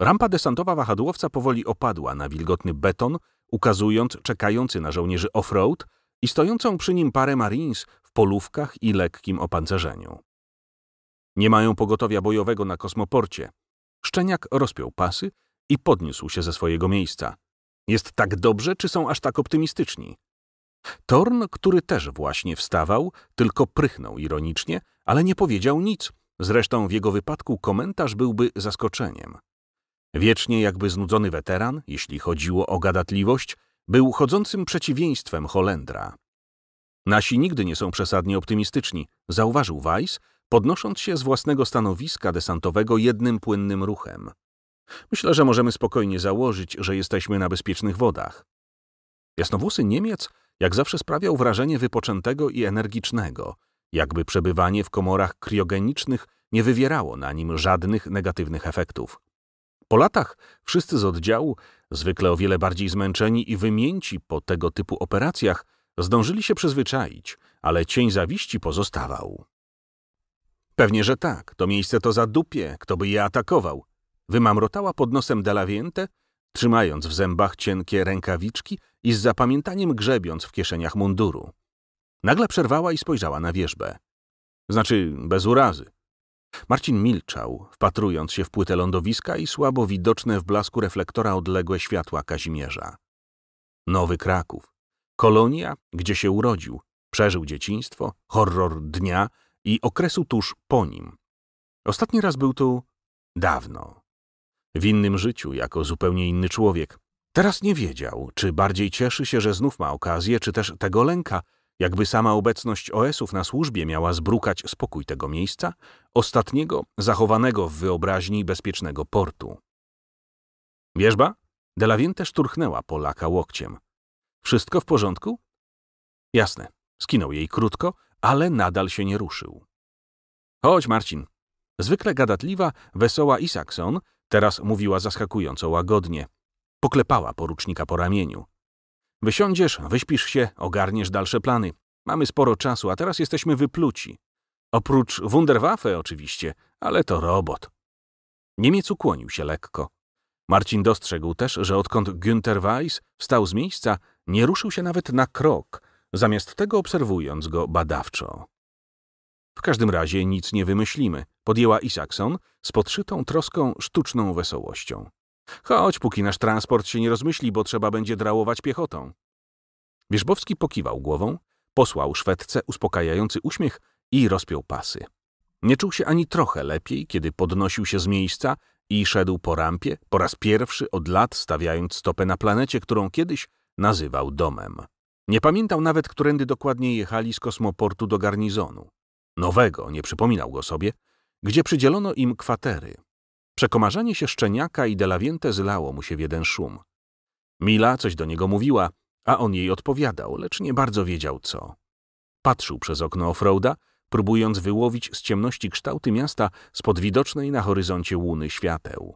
Rampa desantowa wahadłowca powoli opadła na wilgotny beton, ukazując czekający na żołnierzy off-road i stojącą przy nim parę Marines polówkach i lekkim opancerzeniu. Nie mają pogotowia bojowego na kosmoporcie. Szczeniak rozpiął pasy i podniósł się ze swojego miejsca. Jest tak dobrze, czy są aż tak optymistyczni? Torn, który też właśnie wstawał, tylko prychnął ironicznie, ale nie powiedział nic. Zresztą w jego wypadku komentarz byłby zaskoczeniem. Wiecznie jakby znudzony weteran, jeśli chodziło o gadatliwość, był chodzącym przeciwieństwem Holendra. Nasi nigdy nie są przesadnie optymistyczni, zauważył Weiss, podnosząc się z własnego stanowiska desantowego jednym płynnym ruchem. Myślę, że możemy spokojnie założyć, że jesteśmy na bezpiecznych wodach. Jasnowłosy Niemiec jak zawsze sprawiał wrażenie wypoczętego i energicznego, jakby przebywanie w komorach kriogenicznych nie wywierało na nim żadnych negatywnych efektów. Po latach wszyscy z oddziału, zwykle o wiele bardziej zmęczeni i wymięci po tego typu operacjach, Zdążyli się przyzwyczaić, ale cień zawiści pozostawał. Pewnie, że tak. To miejsce to za dupie, kto by je atakował. Wymamrotała pod nosem Delawiente, trzymając w zębach cienkie rękawiczki i z zapamiętaniem grzebiąc w kieszeniach munduru. Nagle przerwała i spojrzała na wieżbę. Znaczy, bez urazy. Marcin milczał, wpatrując się w płytę lądowiska i słabo widoczne w blasku reflektora odległe światła Kazimierza. Nowy Kraków. Kolonia, gdzie się urodził, przeżył dzieciństwo, horror dnia i okresu tuż po nim. Ostatni raz był tu dawno. W innym życiu, jako zupełnie inny człowiek. Teraz nie wiedział, czy bardziej cieszy się, że znów ma okazję, czy też tego lęka, jakby sama obecność OS-ów na służbie miała zbrukać spokój tego miejsca, ostatniego, zachowanego w wyobraźni bezpiecznego portu. Wierzba? Delawiente szturchnęła Polaka łokciem. Wszystko w porządku? Jasne. Skinął jej krótko, ale nadal się nie ruszył. Chodź, Marcin. Zwykle gadatliwa, wesoła i Sakson teraz mówiła zaskakująco łagodnie. Poklepała porucznika po ramieniu. Wysiądziesz, wyśpisz się, ogarniesz dalsze plany. Mamy sporo czasu, a teraz jesteśmy wypluci. Oprócz Wunderwaffe oczywiście, ale to robot. Niemiec ukłonił się lekko. Marcin dostrzegł też, że odkąd Günther Weiss wstał z miejsca, nie ruszył się nawet na krok, zamiast tego obserwując go badawczo. W każdym razie nic nie wymyślimy, podjęła Isakson z podszytą troską sztuczną wesołością. Chodź, póki nasz transport się nie rozmyśli, bo trzeba będzie drałować piechotą. Wierzbowski pokiwał głową, posłał Szwedce uspokajający uśmiech i rozpiął pasy. Nie czuł się ani trochę lepiej, kiedy podnosił się z miejsca i szedł po rampie, po raz pierwszy od lat stawiając stopę na planecie, którą kiedyś nazywał domem. Nie pamiętał nawet, którędy dokładnie jechali z kosmoportu do garnizonu. Nowego, nie przypominał go sobie, gdzie przydzielono im kwatery. Przekomarzanie się szczeniaka i delawiente zlało mu się w jeden szum. Mila coś do niego mówiła, a on jej odpowiadał, lecz nie bardzo wiedział co. Patrzył przez okno Offroada, próbując wyłowić z ciemności kształty miasta spod widocznej na horyzoncie łuny świateł.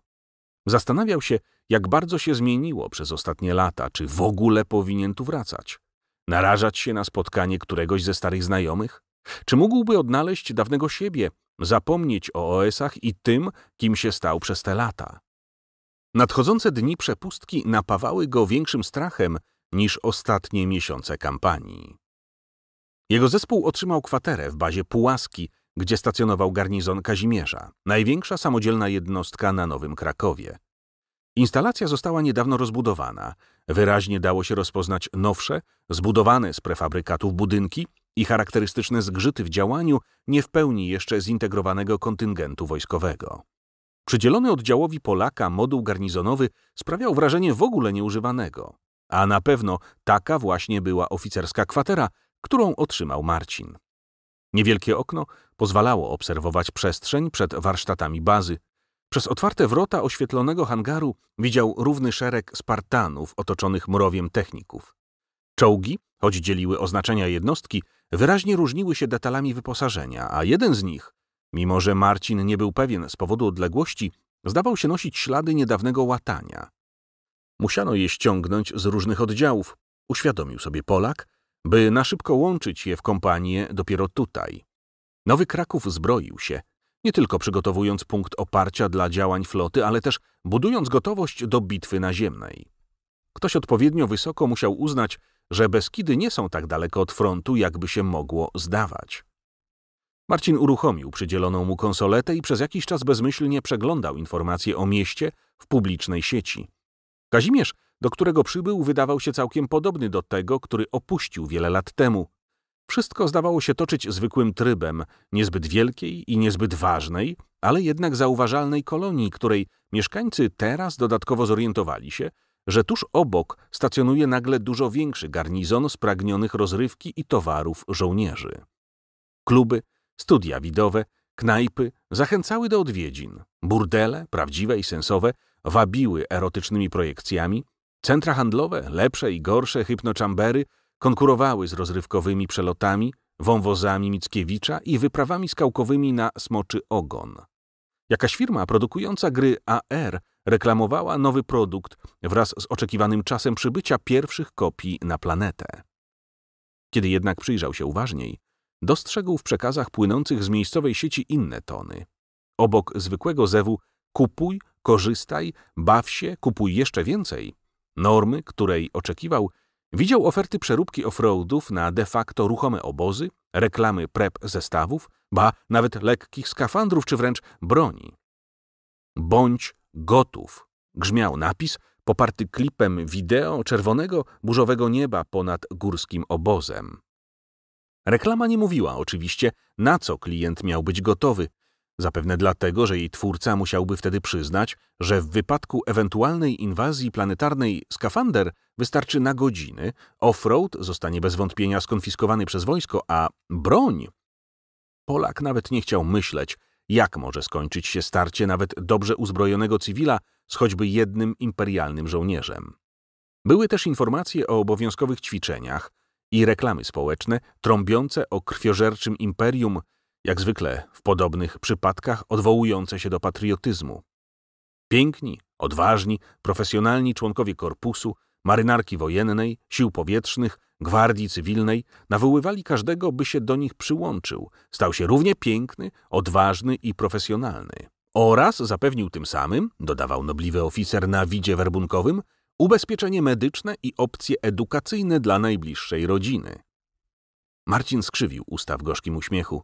Zastanawiał się, jak bardzo się zmieniło przez ostatnie lata, czy w ogóle powinien tu wracać. Narażać się na spotkanie któregoś ze starych znajomych? Czy mógłby odnaleźć dawnego siebie, zapomnieć o OS-ach i tym, kim się stał przez te lata? Nadchodzące dni przepustki napawały go większym strachem niż ostatnie miesiące kampanii. Jego zespół otrzymał kwaterę w bazie Pułaski gdzie stacjonował garnizon Kazimierza, największa samodzielna jednostka na Nowym Krakowie. Instalacja została niedawno rozbudowana. Wyraźnie dało się rozpoznać nowsze, zbudowane z prefabrykatów budynki i charakterystyczne zgrzyty w działaniu nie w pełni jeszcze zintegrowanego kontyngentu wojskowego. Przydzielony oddziałowi Polaka moduł garnizonowy sprawiał wrażenie w ogóle nieużywanego, a na pewno taka właśnie była oficerska kwatera, którą otrzymał Marcin. Niewielkie okno pozwalało obserwować przestrzeń przed warsztatami bazy. Przez otwarte wrota oświetlonego hangaru widział równy szereg Spartanów otoczonych murowiem techników. Czołgi, choć dzieliły oznaczenia jednostki, wyraźnie różniły się detalami wyposażenia, a jeden z nich, mimo że Marcin nie był pewien z powodu odległości, zdawał się nosić ślady niedawnego łatania. Musiano je ściągnąć z różnych oddziałów, uświadomił sobie Polak, by na szybko łączyć je w kompanię dopiero tutaj. Nowy Kraków zbroił się, nie tylko przygotowując punkt oparcia dla działań floty, ale też budując gotowość do bitwy naziemnej. Ktoś odpowiednio wysoko musiał uznać, że Beskidy nie są tak daleko od frontu, jakby się mogło zdawać. Marcin uruchomił przydzieloną mu konsoletę i przez jakiś czas bezmyślnie przeglądał informacje o mieście w publicznej sieci. Kazimierz do którego przybył, wydawał się całkiem podobny do tego, który opuścił wiele lat temu. Wszystko zdawało się toczyć zwykłym trybem, niezbyt wielkiej i niezbyt ważnej, ale jednak zauważalnej kolonii, której mieszkańcy teraz dodatkowo zorientowali się, że tuż obok stacjonuje nagle dużo większy garnizon spragnionych rozrywki i towarów żołnierzy. Kluby, studia widowe, knajpy zachęcały do odwiedzin, burdele, prawdziwe i sensowe, wabiły erotycznymi projekcjami, Centra handlowe, lepsze i gorsze hypnoczambery, konkurowały z rozrywkowymi przelotami, wąwozami Mickiewicza i wyprawami skałkowymi na smoczy ogon. Jakaś firma produkująca gry AR reklamowała nowy produkt wraz z oczekiwanym czasem przybycia pierwszych kopii na planetę. Kiedy jednak przyjrzał się uważniej, dostrzegł w przekazach płynących z miejscowej sieci inne tony. Obok zwykłego zewu kupuj, korzystaj, baw się, kupuj jeszcze więcej normy, której oczekiwał, widział oferty przeróbki offroadów na de facto ruchome obozy, reklamy prep zestawów, ba nawet lekkich skafandrów czy wręcz broni. Bądź gotów, grzmiał napis poparty klipem wideo czerwonego, burzowego nieba ponad górskim obozem. Reklama nie mówiła oczywiście, na co klient miał być gotowy, Zapewne dlatego, że jej twórca musiałby wtedy przyznać, że w wypadku ewentualnej inwazji planetarnej skafander wystarczy na godziny, offroad zostanie bez wątpienia skonfiskowany przez wojsko, a broń... Polak nawet nie chciał myśleć, jak może skończyć się starcie nawet dobrze uzbrojonego cywila z choćby jednym imperialnym żołnierzem. Były też informacje o obowiązkowych ćwiczeniach i reklamy społeczne trąbiące o krwiożerczym imperium, jak zwykle w podobnych przypadkach odwołujące się do patriotyzmu. Piękni, odważni, profesjonalni członkowie korpusu, marynarki wojennej, sił powietrznych, gwardii cywilnej nawoływali każdego, by się do nich przyłączył, stał się równie piękny, odważny i profesjonalny. Oraz zapewnił tym samym, dodawał nobliwy oficer na widzie werbunkowym, ubezpieczenie medyczne i opcje edukacyjne dla najbliższej rodziny. Marcin skrzywił usta w gorzkim uśmiechu.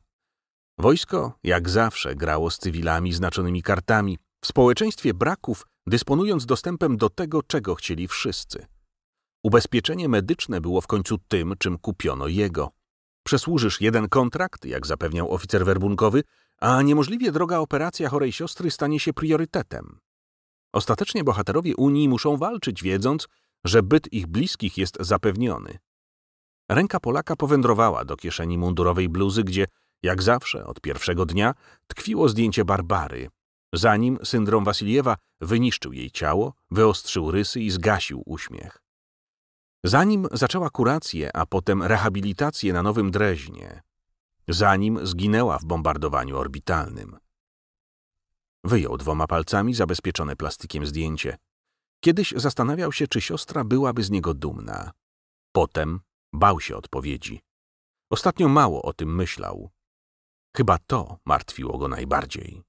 Wojsko, jak zawsze, grało z cywilami znaczonymi kartami, w społeczeństwie braków dysponując dostępem do tego, czego chcieli wszyscy. Ubezpieczenie medyczne było w końcu tym, czym kupiono jego. Przesłużysz jeden kontrakt, jak zapewniał oficer werbunkowy, a niemożliwie droga operacja chorej siostry stanie się priorytetem. Ostatecznie bohaterowie Unii muszą walczyć, wiedząc, że byt ich bliskich jest zapewniony. Ręka Polaka powędrowała do kieszeni mundurowej bluzy, gdzie jak zawsze, od pierwszego dnia tkwiło zdjęcie Barbary. Zanim syndrom Wasiliewa wyniszczył jej ciało, wyostrzył rysy i zgasił uśmiech. Zanim zaczęła kurację, a potem rehabilitację na Nowym Dreźnie. Zanim zginęła w bombardowaniu orbitalnym. Wyjął dwoma palcami zabezpieczone plastikiem zdjęcie. Kiedyś zastanawiał się, czy siostra byłaby z niego dumna. Potem bał się odpowiedzi. Ostatnio mało o tym myślał. Chyba to martwiło go najbardziej.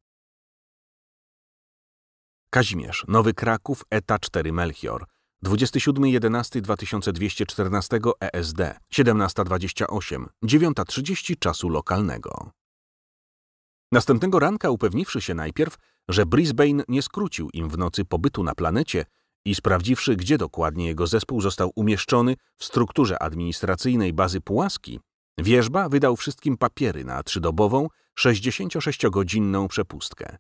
Kazimierz, Nowy Kraków, ETA 4 Melchior, 27.11.2214 ESD, 17.28, 9.30 czasu lokalnego. Następnego ranka upewniwszy się najpierw, że Brisbane nie skrócił im w nocy pobytu na planecie i sprawdziwszy, gdzie dokładnie jego zespół został umieszczony w strukturze administracyjnej bazy Pułaski, Wierzba wydał wszystkim papiery na trzydobową, 66-godzinną przepustkę.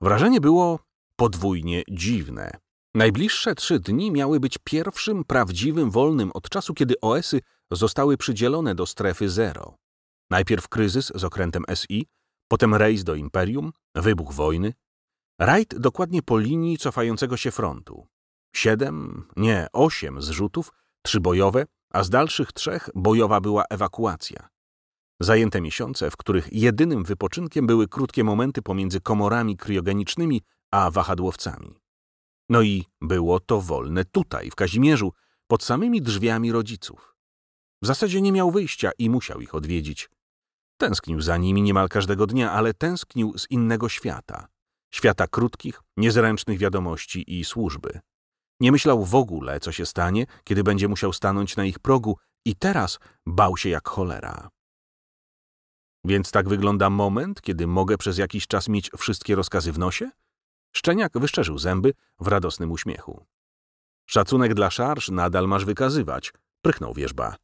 Wrażenie było podwójnie dziwne. Najbliższe trzy dni miały być pierwszym prawdziwym wolnym od czasu, kiedy OS-y zostały przydzielone do strefy zero. Najpierw kryzys z okrętem SI, potem rejs do Imperium, wybuch wojny. Rajd dokładnie po linii cofającego się frontu. Siedem, nie, osiem zrzutów, trzybojowe, a z dalszych trzech bojowa była ewakuacja. Zajęte miesiące, w których jedynym wypoczynkiem były krótkie momenty pomiędzy komorami kryogenicznymi a wahadłowcami. No i było to wolne tutaj, w Kazimierzu, pod samymi drzwiami rodziców. W zasadzie nie miał wyjścia i musiał ich odwiedzić. Tęsknił za nimi niemal każdego dnia, ale tęsknił z innego świata. Świata krótkich, niezręcznych wiadomości i służby. Nie myślał w ogóle, co się stanie, kiedy będzie musiał stanąć na ich progu i teraz bał się jak cholera. Więc tak wygląda moment, kiedy mogę przez jakiś czas mieć wszystkie rozkazy w nosie? Szczeniak wyszczerzył zęby w radosnym uśmiechu. Szacunek dla szarż nadal masz wykazywać, prychnął wierzba. O,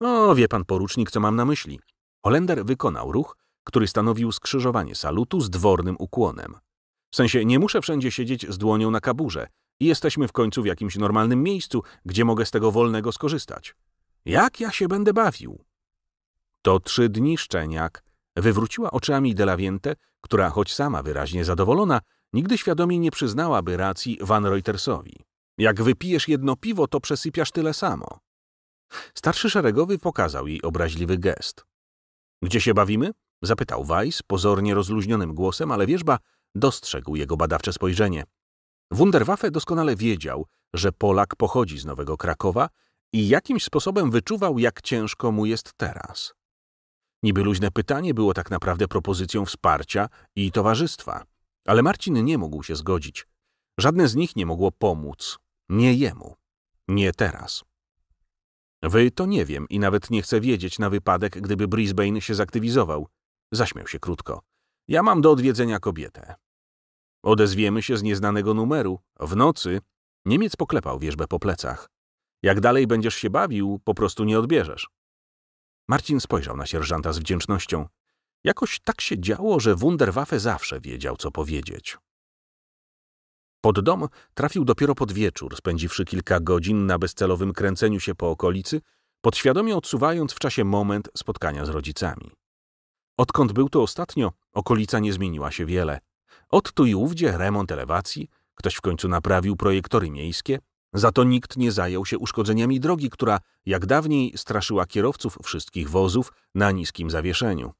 no, wie pan porucznik, co mam na myśli. Holender wykonał ruch, który stanowił skrzyżowanie salutu z dwornym ukłonem. W sensie nie muszę wszędzie siedzieć z dłonią na kaburze, i jesteśmy w końcu w jakimś normalnym miejscu, gdzie mogę z tego wolnego skorzystać. Jak ja się będę bawił? To trzy dni szczeniak. Wywróciła oczami Delawiente, która choć sama wyraźnie zadowolona, nigdy świadomie nie przyznałaby racji Van Reutersowi. Jak wypijesz jedno piwo, to przesypiasz tyle samo. Starszy szeregowy pokazał jej obraźliwy gest. Gdzie się bawimy? zapytał Weiss pozornie rozluźnionym głosem, ale wierzba dostrzegł jego badawcze spojrzenie. Wunderwaffe doskonale wiedział, że Polak pochodzi z Nowego Krakowa i jakimś sposobem wyczuwał, jak ciężko mu jest teraz. Niby luźne pytanie było tak naprawdę propozycją wsparcia i towarzystwa, ale Marcin nie mógł się zgodzić. Żadne z nich nie mogło pomóc. Nie jemu. Nie teraz. Wy to nie wiem i nawet nie chcę wiedzieć na wypadek, gdyby Brisbane się zaktywizował. Zaśmiał się krótko. Ja mam do odwiedzenia kobietę. Odezwiemy się z nieznanego numeru. W nocy Niemiec poklepał wierzbę po plecach. Jak dalej będziesz się bawił, po prostu nie odbierzesz. Marcin spojrzał na sierżanta z wdzięcznością. Jakoś tak się działo, że Wunderwaffe zawsze wiedział, co powiedzieć. Pod dom trafił dopiero pod wieczór, spędziwszy kilka godzin na bezcelowym kręceniu się po okolicy, podświadomie odsuwając w czasie moment spotkania z rodzicami. Odkąd był to ostatnio, okolica nie zmieniła się wiele. Od tu i ówdzie remont elewacji, ktoś w końcu naprawił projektory miejskie, za to nikt nie zajął się uszkodzeniami drogi, która jak dawniej straszyła kierowców wszystkich wozów na niskim zawieszeniu.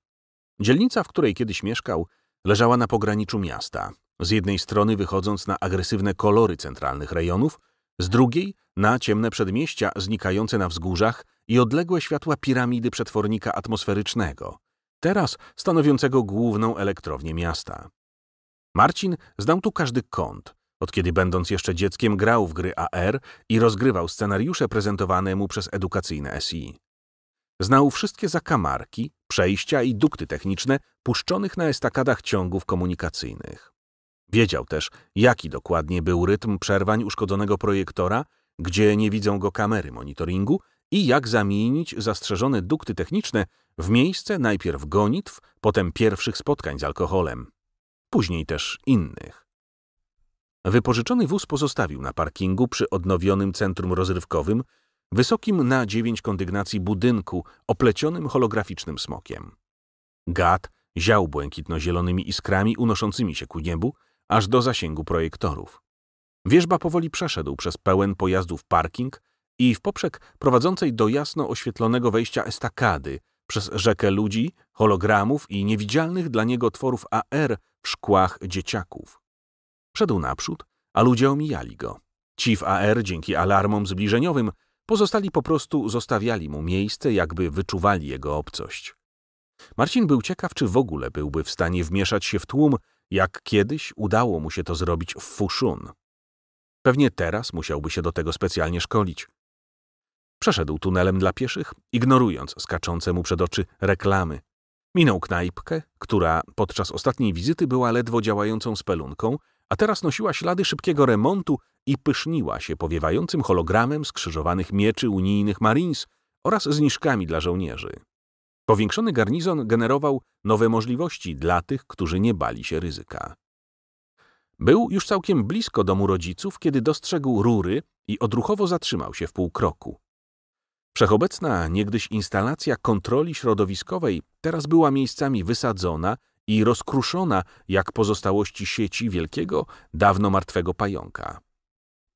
Dzielnica, w której kiedyś mieszkał, leżała na pograniczu miasta, z jednej strony wychodząc na agresywne kolory centralnych rejonów, z drugiej na ciemne przedmieścia znikające na wzgórzach i odległe światła piramidy przetwornika atmosferycznego, teraz stanowiącego główną elektrownię miasta. Marcin znał tu każdy kąt. Od kiedy będąc jeszcze dzieckiem grał w gry AR i rozgrywał scenariusze prezentowane mu przez edukacyjne SI. Znał wszystkie zakamarki, przejścia i dukty techniczne puszczonych na estakadach ciągów komunikacyjnych. Wiedział też, jaki dokładnie był rytm przerwań uszkodzonego projektora, gdzie nie widzą go kamery monitoringu i jak zamienić zastrzeżone dukty techniczne w miejsce najpierw gonitw, potem pierwszych spotkań z alkoholem później też innych. Wypożyczony wóz pozostawił na parkingu przy odnowionym centrum rozrywkowym, wysokim na dziewięć kondygnacji budynku oplecionym holograficznym smokiem. Gad ział błękitno-zielonymi iskrami unoszącymi się ku niebu, aż do zasięgu projektorów. Wierzba powoli przeszedł przez pełen pojazdów parking i w poprzek prowadzącej do jasno oświetlonego wejścia estakady, przez rzekę ludzi, hologramów i niewidzialnych dla niego tworów AR w szkłach dzieciaków. Szedł naprzód, a ludzie omijali go. Ci w AR dzięki alarmom zbliżeniowym pozostali po prostu zostawiali mu miejsce, jakby wyczuwali jego obcość. Marcin był ciekaw, czy w ogóle byłby w stanie wmieszać się w tłum, jak kiedyś udało mu się to zrobić w Fusun. Pewnie teraz musiałby się do tego specjalnie szkolić. Przeszedł tunelem dla pieszych, ignorując skaczące mu przed oczy reklamy. Minął knajpkę, która podczas ostatniej wizyty była ledwo działającą spelunką, a teraz nosiła ślady szybkiego remontu i pyszniła się powiewającym hologramem skrzyżowanych mieczy unijnych Marines oraz zniżkami dla żołnierzy. Powiększony garnizon generował nowe możliwości dla tych, którzy nie bali się ryzyka. Był już całkiem blisko domu rodziców, kiedy dostrzegł rury i odruchowo zatrzymał się w pół kroku. Wszechobecna niegdyś instalacja kontroli środowiskowej teraz była miejscami wysadzona i rozkruszona jak pozostałości sieci wielkiego, dawno martwego pająka.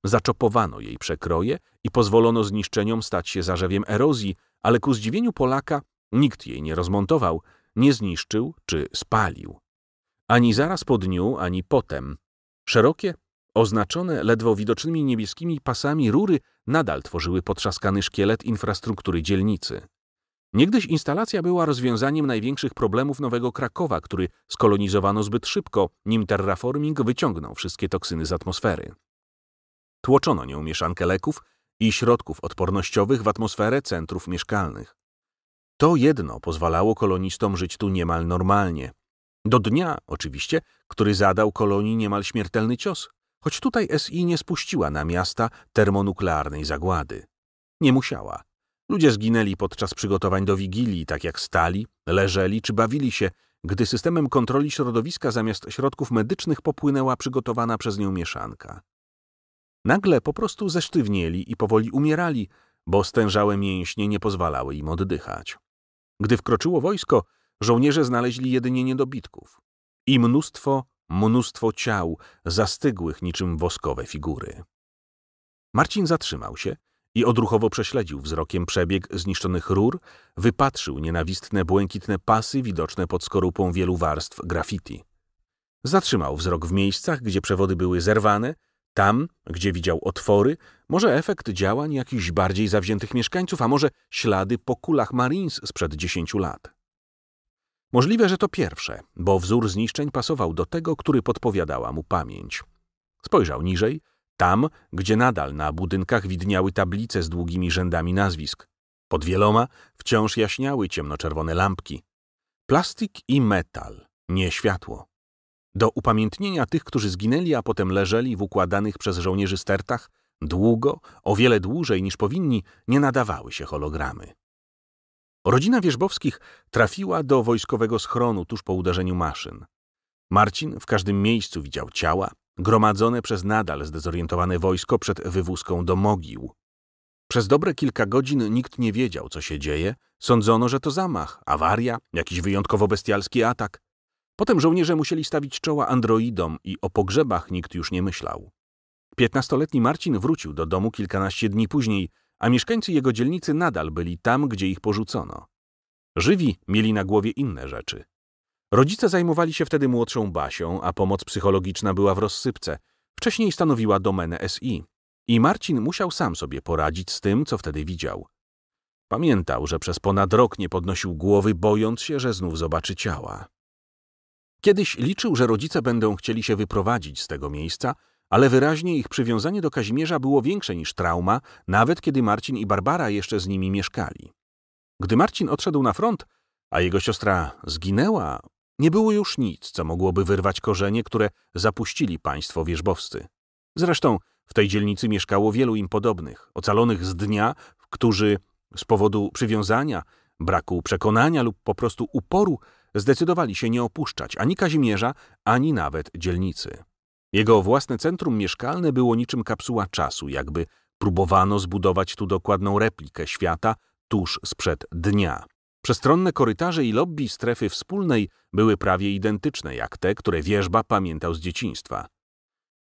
Zaczopowano jej przekroje i pozwolono zniszczeniom stać się zarzewiem erozji, ale ku zdziwieniu Polaka nikt jej nie rozmontował, nie zniszczył czy spalił. Ani zaraz po dniu, ani potem. Szerokie, Oznaczone ledwo widocznymi niebieskimi pasami rury nadal tworzyły potrzaskany szkielet infrastruktury dzielnicy. Niegdyś instalacja była rozwiązaniem największych problemów Nowego Krakowa, który skolonizowano zbyt szybko, nim terraforming wyciągnął wszystkie toksyny z atmosfery. Tłoczono nią mieszankę leków i środków odpornościowych w atmosferę centrów mieszkalnych. To jedno pozwalało kolonistom żyć tu niemal normalnie. Do dnia, oczywiście, który zadał kolonii niemal śmiertelny cios, choć tutaj SI nie spuściła na miasta termonuklearnej zagłady. Nie musiała. Ludzie zginęli podczas przygotowań do wigilii, tak jak stali, leżeli czy bawili się, gdy systemem kontroli środowiska zamiast środków medycznych popłynęła przygotowana przez nią mieszanka. Nagle po prostu zesztywnieli i powoli umierali, bo stężałe mięśnie nie pozwalały im oddychać. Gdy wkroczyło wojsko, żołnierze znaleźli jedynie niedobitków i mnóstwo mnóstwo ciał, zastygłych niczym woskowe figury. Marcin zatrzymał się i odruchowo prześledził wzrokiem przebieg zniszczonych rur, wypatrzył nienawistne błękitne pasy widoczne pod skorupą wielu warstw graffiti. Zatrzymał wzrok w miejscach, gdzie przewody były zerwane, tam, gdzie widział otwory, może efekt działań jakichś bardziej zawziętych mieszkańców, a może ślady po kulach Marines sprzed dziesięciu lat. Możliwe, że to pierwsze, bo wzór zniszczeń pasował do tego, który podpowiadała mu pamięć. Spojrzał niżej, tam, gdzie nadal na budynkach widniały tablice z długimi rzędami nazwisk. Pod wieloma wciąż jaśniały ciemnoczerwone lampki. Plastik i metal, nie światło. Do upamiętnienia tych, którzy zginęli, a potem leżeli w układanych przez żołnierzy stertach, długo, o wiele dłużej niż powinni, nie nadawały się hologramy. Rodzina Wierzbowskich trafiła do wojskowego schronu tuż po uderzeniu maszyn. Marcin w każdym miejscu widział ciała, gromadzone przez nadal zdezorientowane wojsko przed wywózką do mogił. Przez dobre kilka godzin nikt nie wiedział, co się dzieje. Sądzono, że to zamach, awaria, jakiś wyjątkowo bestialski atak. Potem żołnierze musieli stawić czoła androidom i o pogrzebach nikt już nie myślał. Piętnastoletni Marcin wrócił do domu kilkanaście dni później – a mieszkańcy jego dzielnicy nadal byli tam, gdzie ich porzucono. Żywi mieli na głowie inne rzeczy. Rodzice zajmowali się wtedy młodszą Basią, a pomoc psychologiczna była w rozsypce. Wcześniej stanowiła domenę SI. I Marcin musiał sam sobie poradzić z tym, co wtedy widział. Pamiętał, że przez ponad rok nie podnosił głowy, bojąc się, że znów zobaczy ciała. Kiedyś liczył, że rodzice będą chcieli się wyprowadzić z tego miejsca – ale wyraźnie ich przywiązanie do Kazimierza było większe niż trauma, nawet kiedy Marcin i Barbara jeszcze z nimi mieszkali. Gdy Marcin odszedł na front, a jego siostra zginęła, nie było już nic, co mogłoby wyrwać korzenie, które zapuścili państwo wierzbowscy. Zresztą w tej dzielnicy mieszkało wielu im podobnych, ocalonych z dnia, którzy z powodu przywiązania, braku przekonania lub po prostu uporu zdecydowali się nie opuszczać ani Kazimierza, ani nawet dzielnicy. Jego własne centrum mieszkalne było niczym kapsuła czasu, jakby próbowano zbudować tu dokładną replikę świata tuż sprzed dnia. Przestronne korytarze i lobby strefy wspólnej były prawie identyczne jak te, które wierzba pamiętał z dzieciństwa.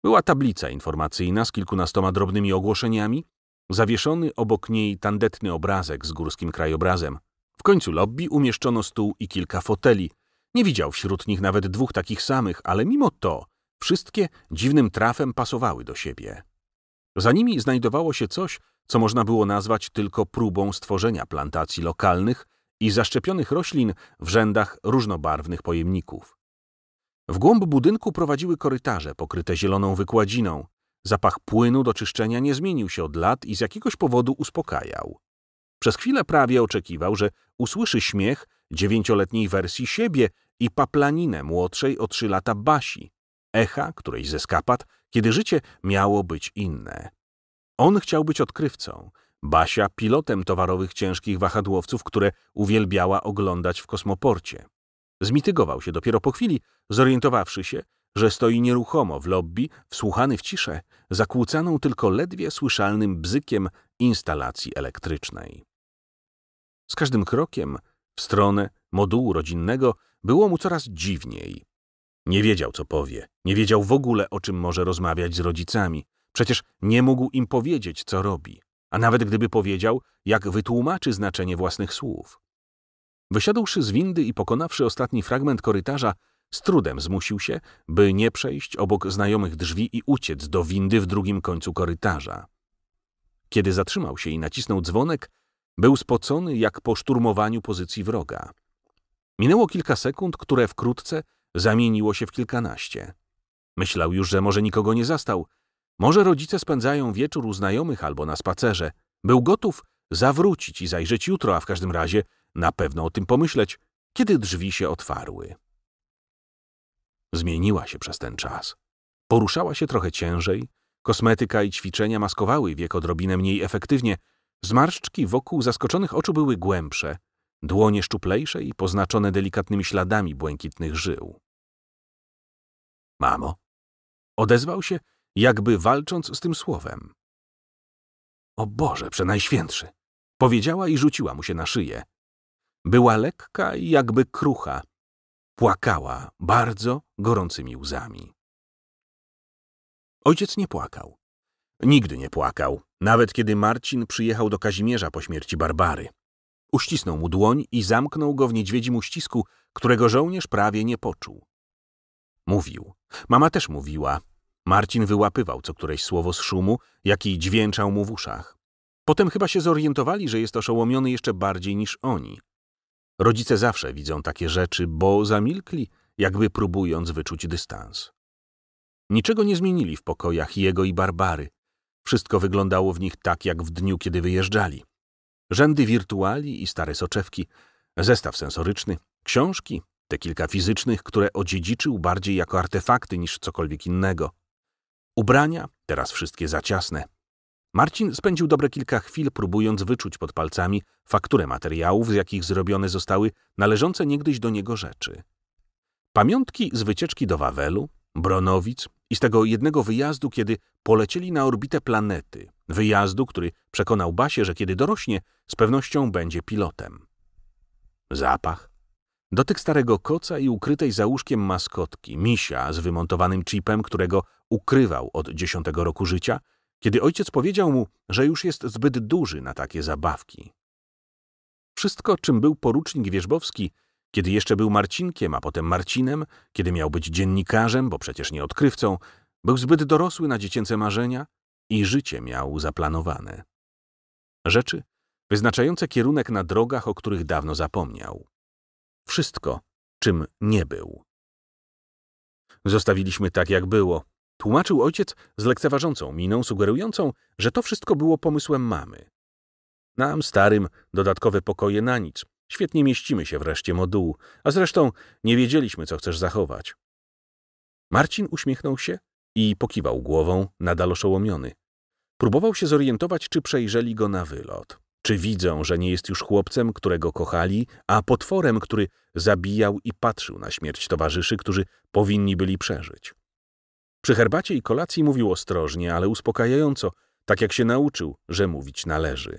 Była tablica informacyjna z kilkunastoma drobnymi ogłoszeniami, zawieszony obok niej tandetny obrazek z górskim krajobrazem. W końcu lobby umieszczono stół i kilka foteli. Nie widział wśród nich nawet dwóch takich samych, ale mimo to Wszystkie dziwnym trafem pasowały do siebie. Za nimi znajdowało się coś, co można było nazwać tylko próbą stworzenia plantacji lokalnych i zaszczepionych roślin w rzędach różnobarwnych pojemników. W głąb budynku prowadziły korytarze pokryte zieloną wykładziną. Zapach płynu do czyszczenia nie zmienił się od lat i z jakiegoś powodu uspokajał. Przez chwilę prawie oczekiwał, że usłyszy śmiech dziewięcioletniej wersji siebie i paplaninę młodszej o trzy lata Basi, echa którejś z eskapad, kiedy życie miało być inne. On chciał być odkrywcą, Basia pilotem towarowych ciężkich wahadłowców, które uwielbiała oglądać w kosmoporcie. Zmitygował się dopiero po chwili, zorientowawszy się, że stoi nieruchomo w lobby, wsłuchany w ciszę, zakłócaną tylko ledwie słyszalnym bzykiem instalacji elektrycznej. Z każdym krokiem w stronę modułu rodzinnego było mu coraz dziwniej. Nie wiedział, co powie. Nie wiedział w ogóle, o czym może rozmawiać z rodzicami. Przecież nie mógł im powiedzieć, co robi. A nawet gdyby powiedział, jak wytłumaczy znaczenie własnych słów. Wysiadłszy z windy i pokonawszy ostatni fragment korytarza, z trudem zmusił się, by nie przejść obok znajomych drzwi i uciec do windy w drugim końcu korytarza. Kiedy zatrzymał się i nacisnął dzwonek, był spocony jak po szturmowaniu pozycji wroga. Minęło kilka sekund, które wkrótce zamieniło się w kilkanaście. Myślał już, że może nikogo nie zastał. Może rodzice spędzają wieczór u znajomych albo na spacerze. Był gotów zawrócić i zajrzeć jutro, a w każdym razie na pewno o tym pomyśleć, kiedy drzwi się otwarły. Zmieniła się przez ten czas. Poruszała się trochę ciężej, kosmetyka i ćwiczenia maskowały wiek odrobinę mniej efektywnie, zmarszczki wokół zaskoczonych oczu były głębsze, dłonie szczuplejsze i poznaczone delikatnymi śladami błękitnych żył. Mamo, odezwał się, jakby walcząc z tym słowem. O Boże, przenajświętszy! Powiedziała i rzuciła mu się na szyję. Była lekka i jakby krucha. Płakała bardzo gorącymi łzami. Ojciec nie płakał. Nigdy nie płakał, nawet kiedy Marcin przyjechał do Kazimierza po śmierci Barbary. Uścisnął mu dłoń i zamknął go w niedźwiedzim uścisku, którego żołnierz prawie nie poczuł. Mówił. Mama też mówiła. Marcin wyłapywał co któreś słowo z szumu, jaki dźwięczał mu w uszach. Potem chyba się zorientowali, że jest oszołomiony jeszcze bardziej niż oni. Rodzice zawsze widzą takie rzeczy, bo zamilkli, jakby próbując wyczuć dystans. Niczego nie zmienili w pokojach jego i Barbary. Wszystko wyglądało w nich tak, jak w dniu, kiedy wyjeżdżali rzędy wirtuali i stare soczewki, zestaw sensoryczny, książki, te kilka fizycznych, które odziedziczył bardziej jako artefakty niż cokolwiek innego. Ubrania, teraz wszystkie za ciasne Marcin spędził dobre kilka chwil próbując wyczuć pod palcami fakturę materiałów, z jakich zrobione zostały należące niegdyś do niego rzeczy. Pamiątki z wycieczki do Wawelu, Bronowic i z tego jednego wyjazdu, kiedy polecieli na orbitę planety, Wyjazdu, który przekonał Basię, że kiedy dorośnie, z pewnością będzie pilotem. Zapach. Dotyk starego koca i ukrytej za łóżkiem maskotki, misia z wymontowanym chipem, którego ukrywał od dziesiątego roku życia, kiedy ojciec powiedział mu, że już jest zbyt duży na takie zabawki. Wszystko, czym był porucznik Wierzbowski, kiedy jeszcze był Marcinkiem, a potem Marcinem, kiedy miał być dziennikarzem, bo przecież nie odkrywcą, był zbyt dorosły na dziecięce marzenia, i życie miał zaplanowane. Rzeczy wyznaczające kierunek na drogach, o których dawno zapomniał. Wszystko, czym nie był. Zostawiliśmy tak, jak było. Tłumaczył ojciec z lekceważącą miną, sugerującą, że to wszystko było pomysłem mamy. Nam, starym, dodatkowe pokoje na nic. Świetnie mieścimy się wreszcie modułu, a zresztą nie wiedzieliśmy, co chcesz zachować. Marcin uśmiechnął się i pokiwał głową, nadal oszołomiony. Próbował się zorientować, czy przejrzeli go na wylot. Czy widzą, że nie jest już chłopcem, którego kochali, a potworem, który zabijał i patrzył na śmierć towarzyszy, którzy powinni byli przeżyć. Przy herbacie i kolacji mówił ostrożnie, ale uspokajająco, tak jak się nauczył, że mówić należy.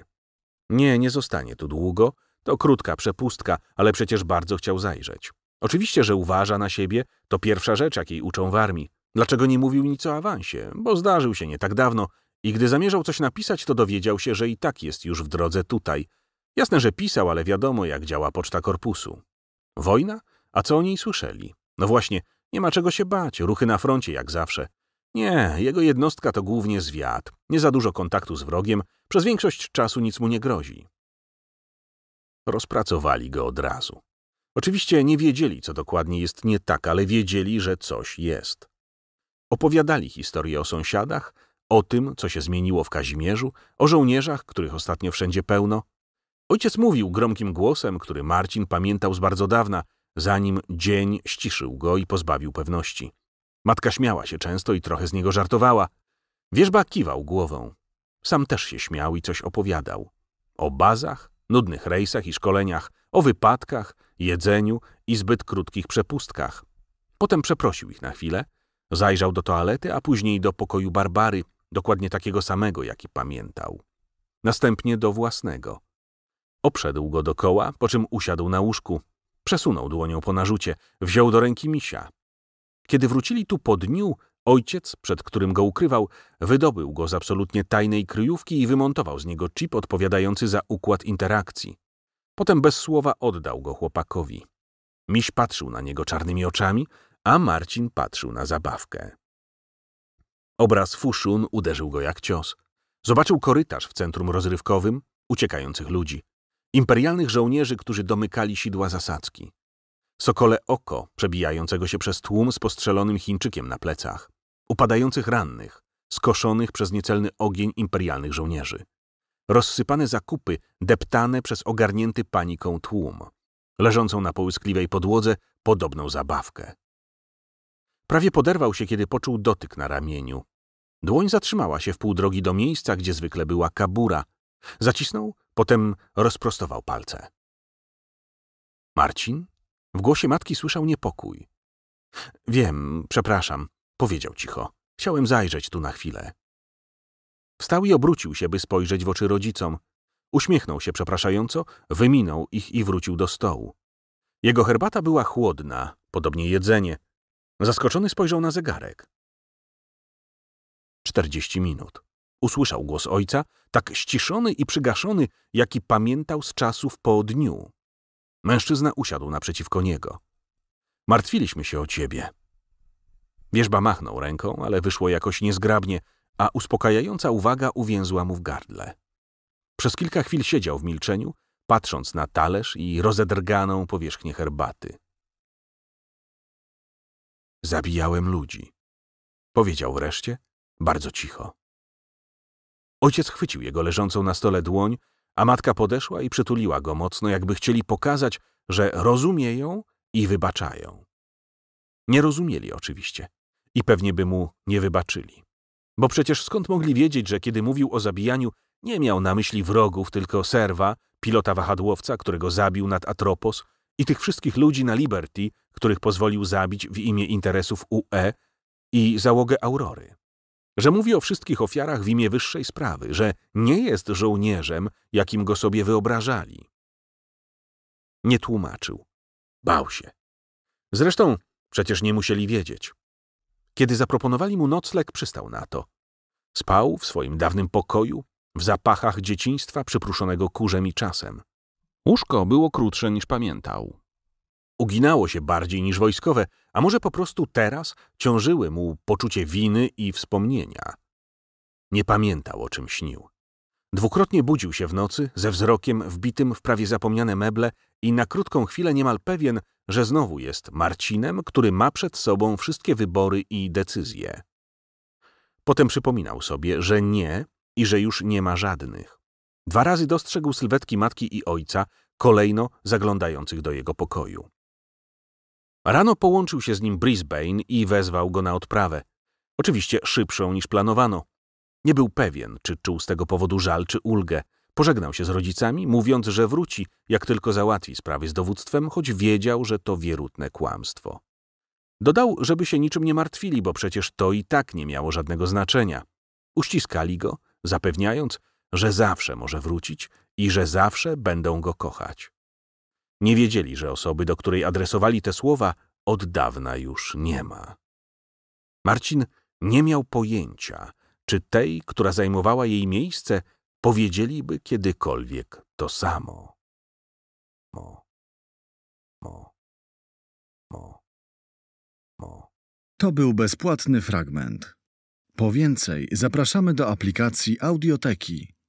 Nie, nie zostanie tu długo, to krótka przepustka, ale przecież bardzo chciał zajrzeć. Oczywiście, że uważa na siebie, to pierwsza rzecz, jakiej uczą w armii. Dlaczego nie mówił nic o awansie? Bo zdarzył się nie tak dawno, i gdy zamierzał coś napisać, to dowiedział się, że i tak jest już w drodze tutaj. Jasne, że pisał, ale wiadomo, jak działa poczta korpusu. Wojna? A co o niej słyszeli? No właśnie, nie ma czego się bać, ruchy na froncie jak zawsze. Nie, jego jednostka to głównie zwiat. Nie za dużo kontaktu z wrogiem, przez większość czasu nic mu nie grozi. Rozpracowali go od razu. Oczywiście nie wiedzieli, co dokładnie jest nie tak, ale wiedzieli, że coś jest. Opowiadali historię o sąsiadach, o tym, co się zmieniło w Kazimierzu, o żołnierzach, których ostatnio wszędzie pełno. Ojciec mówił gromkim głosem, który Marcin pamiętał z bardzo dawna, zanim dzień ściszył go i pozbawił pewności. Matka śmiała się często i trochę z niego żartowała. Wierzba kiwał głową. Sam też się śmiał i coś opowiadał. O bazach, nudnych rejsach i szkoleniach, o wypadkach, jedzeniu i zbyt krótkich przepustkach. Potem przeprosił ich na chwilę, zajrzał do toalety, a później do pokoju Barbary, dokładnie takiego samego, jaki pamiętał. Następnie do własnego. Obszedł go dokoła, po czym usiadł na łóżku. Przesunął dłonią po narzucie, wziął do ręki misia. Kiedy wrócili tu po dniu, ojciec, przed którym go ukrywał, wydobył go z absolutnie tajnej kryjówki i wymontował z niego chip odpowiadający za układ interakcji. Potem bez słowa oddał go chłopakowi. Miś patrzył na niego czarnymi oczami, a Marcin patrzył na zabawkę. Obraz Fushun uderzył go jak cios. Zobaczył korytarz w centrum rozrywkowym, uciekających ludzi. Imperialnych żołnierzy, którzy domykali sidła zasadzki. Sokole oko przebijającego się przez tłum z postrzelonym Chińczykiem na plecach. Upadających rannych, skoszonych przez niecelny ogień imperialnych żołnierzy. Rozsypane zakupy, deptane przez ogarnięty paniką tłum. Leżącą na połyskliwej podłodze podobną zabawkę. Prawie poderwał się, kiedy poczuł dotyk na ramieniu. Dłoń zatrzymała się w pół drogi do miejsca, gdzie zwykle była kabura. Zacisnął, potem rozprostował palce. Marcin? W głosie matki słyszał niepokój. Wiem, przepraszam, powiedział cicho. Chciałem zajrzeć tu na chwilę. Wstał i obrócił się, by spojrzeć w oczy rodzicom. Uśmiechnął się przepraszająco, wyminął ich i wrócił do stołu. Jego herbata była chłodna, podobnie jedzenie. Zaskoczony spojrzał na zegarek. Czterdzieści minut. Usłyszał głos ojca, tak ściszony i przygaszony, jaki pamiętał z czasów po dniu. Mężczyzna usiadł naprzeciwko niego. Martwiliśmy się o ciebie. Wierzba machnął ręką, ale wyszło jakoś niezgrabnie, a uspokajająca uwaga uwięzła mu w gardle. Przez kilka chwil siedział w milczeniu, patrząc na talerz i rozedrganą powierzchnię herbaty. Zabijałem ludzi. Powiedział wreszcie, bardzo cicho. Ojciec chwycił jego leżącą na stole dłoń, a matka podeszła i przytuliła go mocno, jakby chcieli pokazać, że rozumieją i wybaczają. Nie rozumieli oczywiście i pewnie by mu nie wybaczyli. Bo przecież skąd mogli wiedzieć, że kiedy mówił o zabijaniu, nie miał na myśli wrogów, tylko serwa, pilota wahadłowca, którego zabił nad Atropos i tych wszystkich ludzi na Liberty, których pozwolił zabić w imię interesów UE i załogę Aurory że mówi o wszystkich ofiarach w imię wyższej sprawy, że nie jest żołnierzem, jakim go sobie wyobrażali. Nie tłumaczył. Bał się. Zresztą przecież nie musieli wiedzieć. Kiedy zaproponowali mu nocleg, przystał na to. Spał w swoim dawnym pokoju, w zapachach dzieciństwa przypruszonego kurzem i czasem. Łóżko było krótsze niż pamiętał uginało się bardziej niż wojskowe, a może po prostu teraz ciążyły mu poczucie winy i wspomnienia. Nie pamiętał, o czym śnił. Dwukrotnie budził się w nocy, ze wzrokiem wbitym w prawie zapomniane meble i na krótką chwilę niemal pewien, że znowu jest Marcinem, który ma przed sobą wszystkie wybory i decyzje. Potem przypominał sobie, że nie i że już nie ma żadnych. Dwa razy dostrzegł sylwetki matki i ojca, kolejno zaglądających do jego pokoju. Rano połączył się z nim Brisbane i wezwał go na odprawę. Oczywiście szybszą niż planowano. Nie był pewien, czy czuł z tego powodu żal czy ulgę. Pożegnał się z rodzicami, mówiąc, że wróci, jak tylko załatwi sprawy z dowództwem, choć wiedział, że to wierutne kłamstwo. Dodał, żeby się niczym nie martwili, bo przecież to i tak nie miało żadnego znaczenia. Uściskali go, zapewniając, że zawsze może wrócić i że zawsze będą go kochać. Nie wiedzieli, że osoby, do której adresowali te słowa, od dawna już nie ma. Marcin nie miał pojęcia, czy tej, która zajmowała jej miejsce, powiedzieliby kiedykolwiek to samo. Mo. Mo. Mo. Mo. To był bezpłatny fragment. Po więcej zapraszamy do aplikacji Audioteki.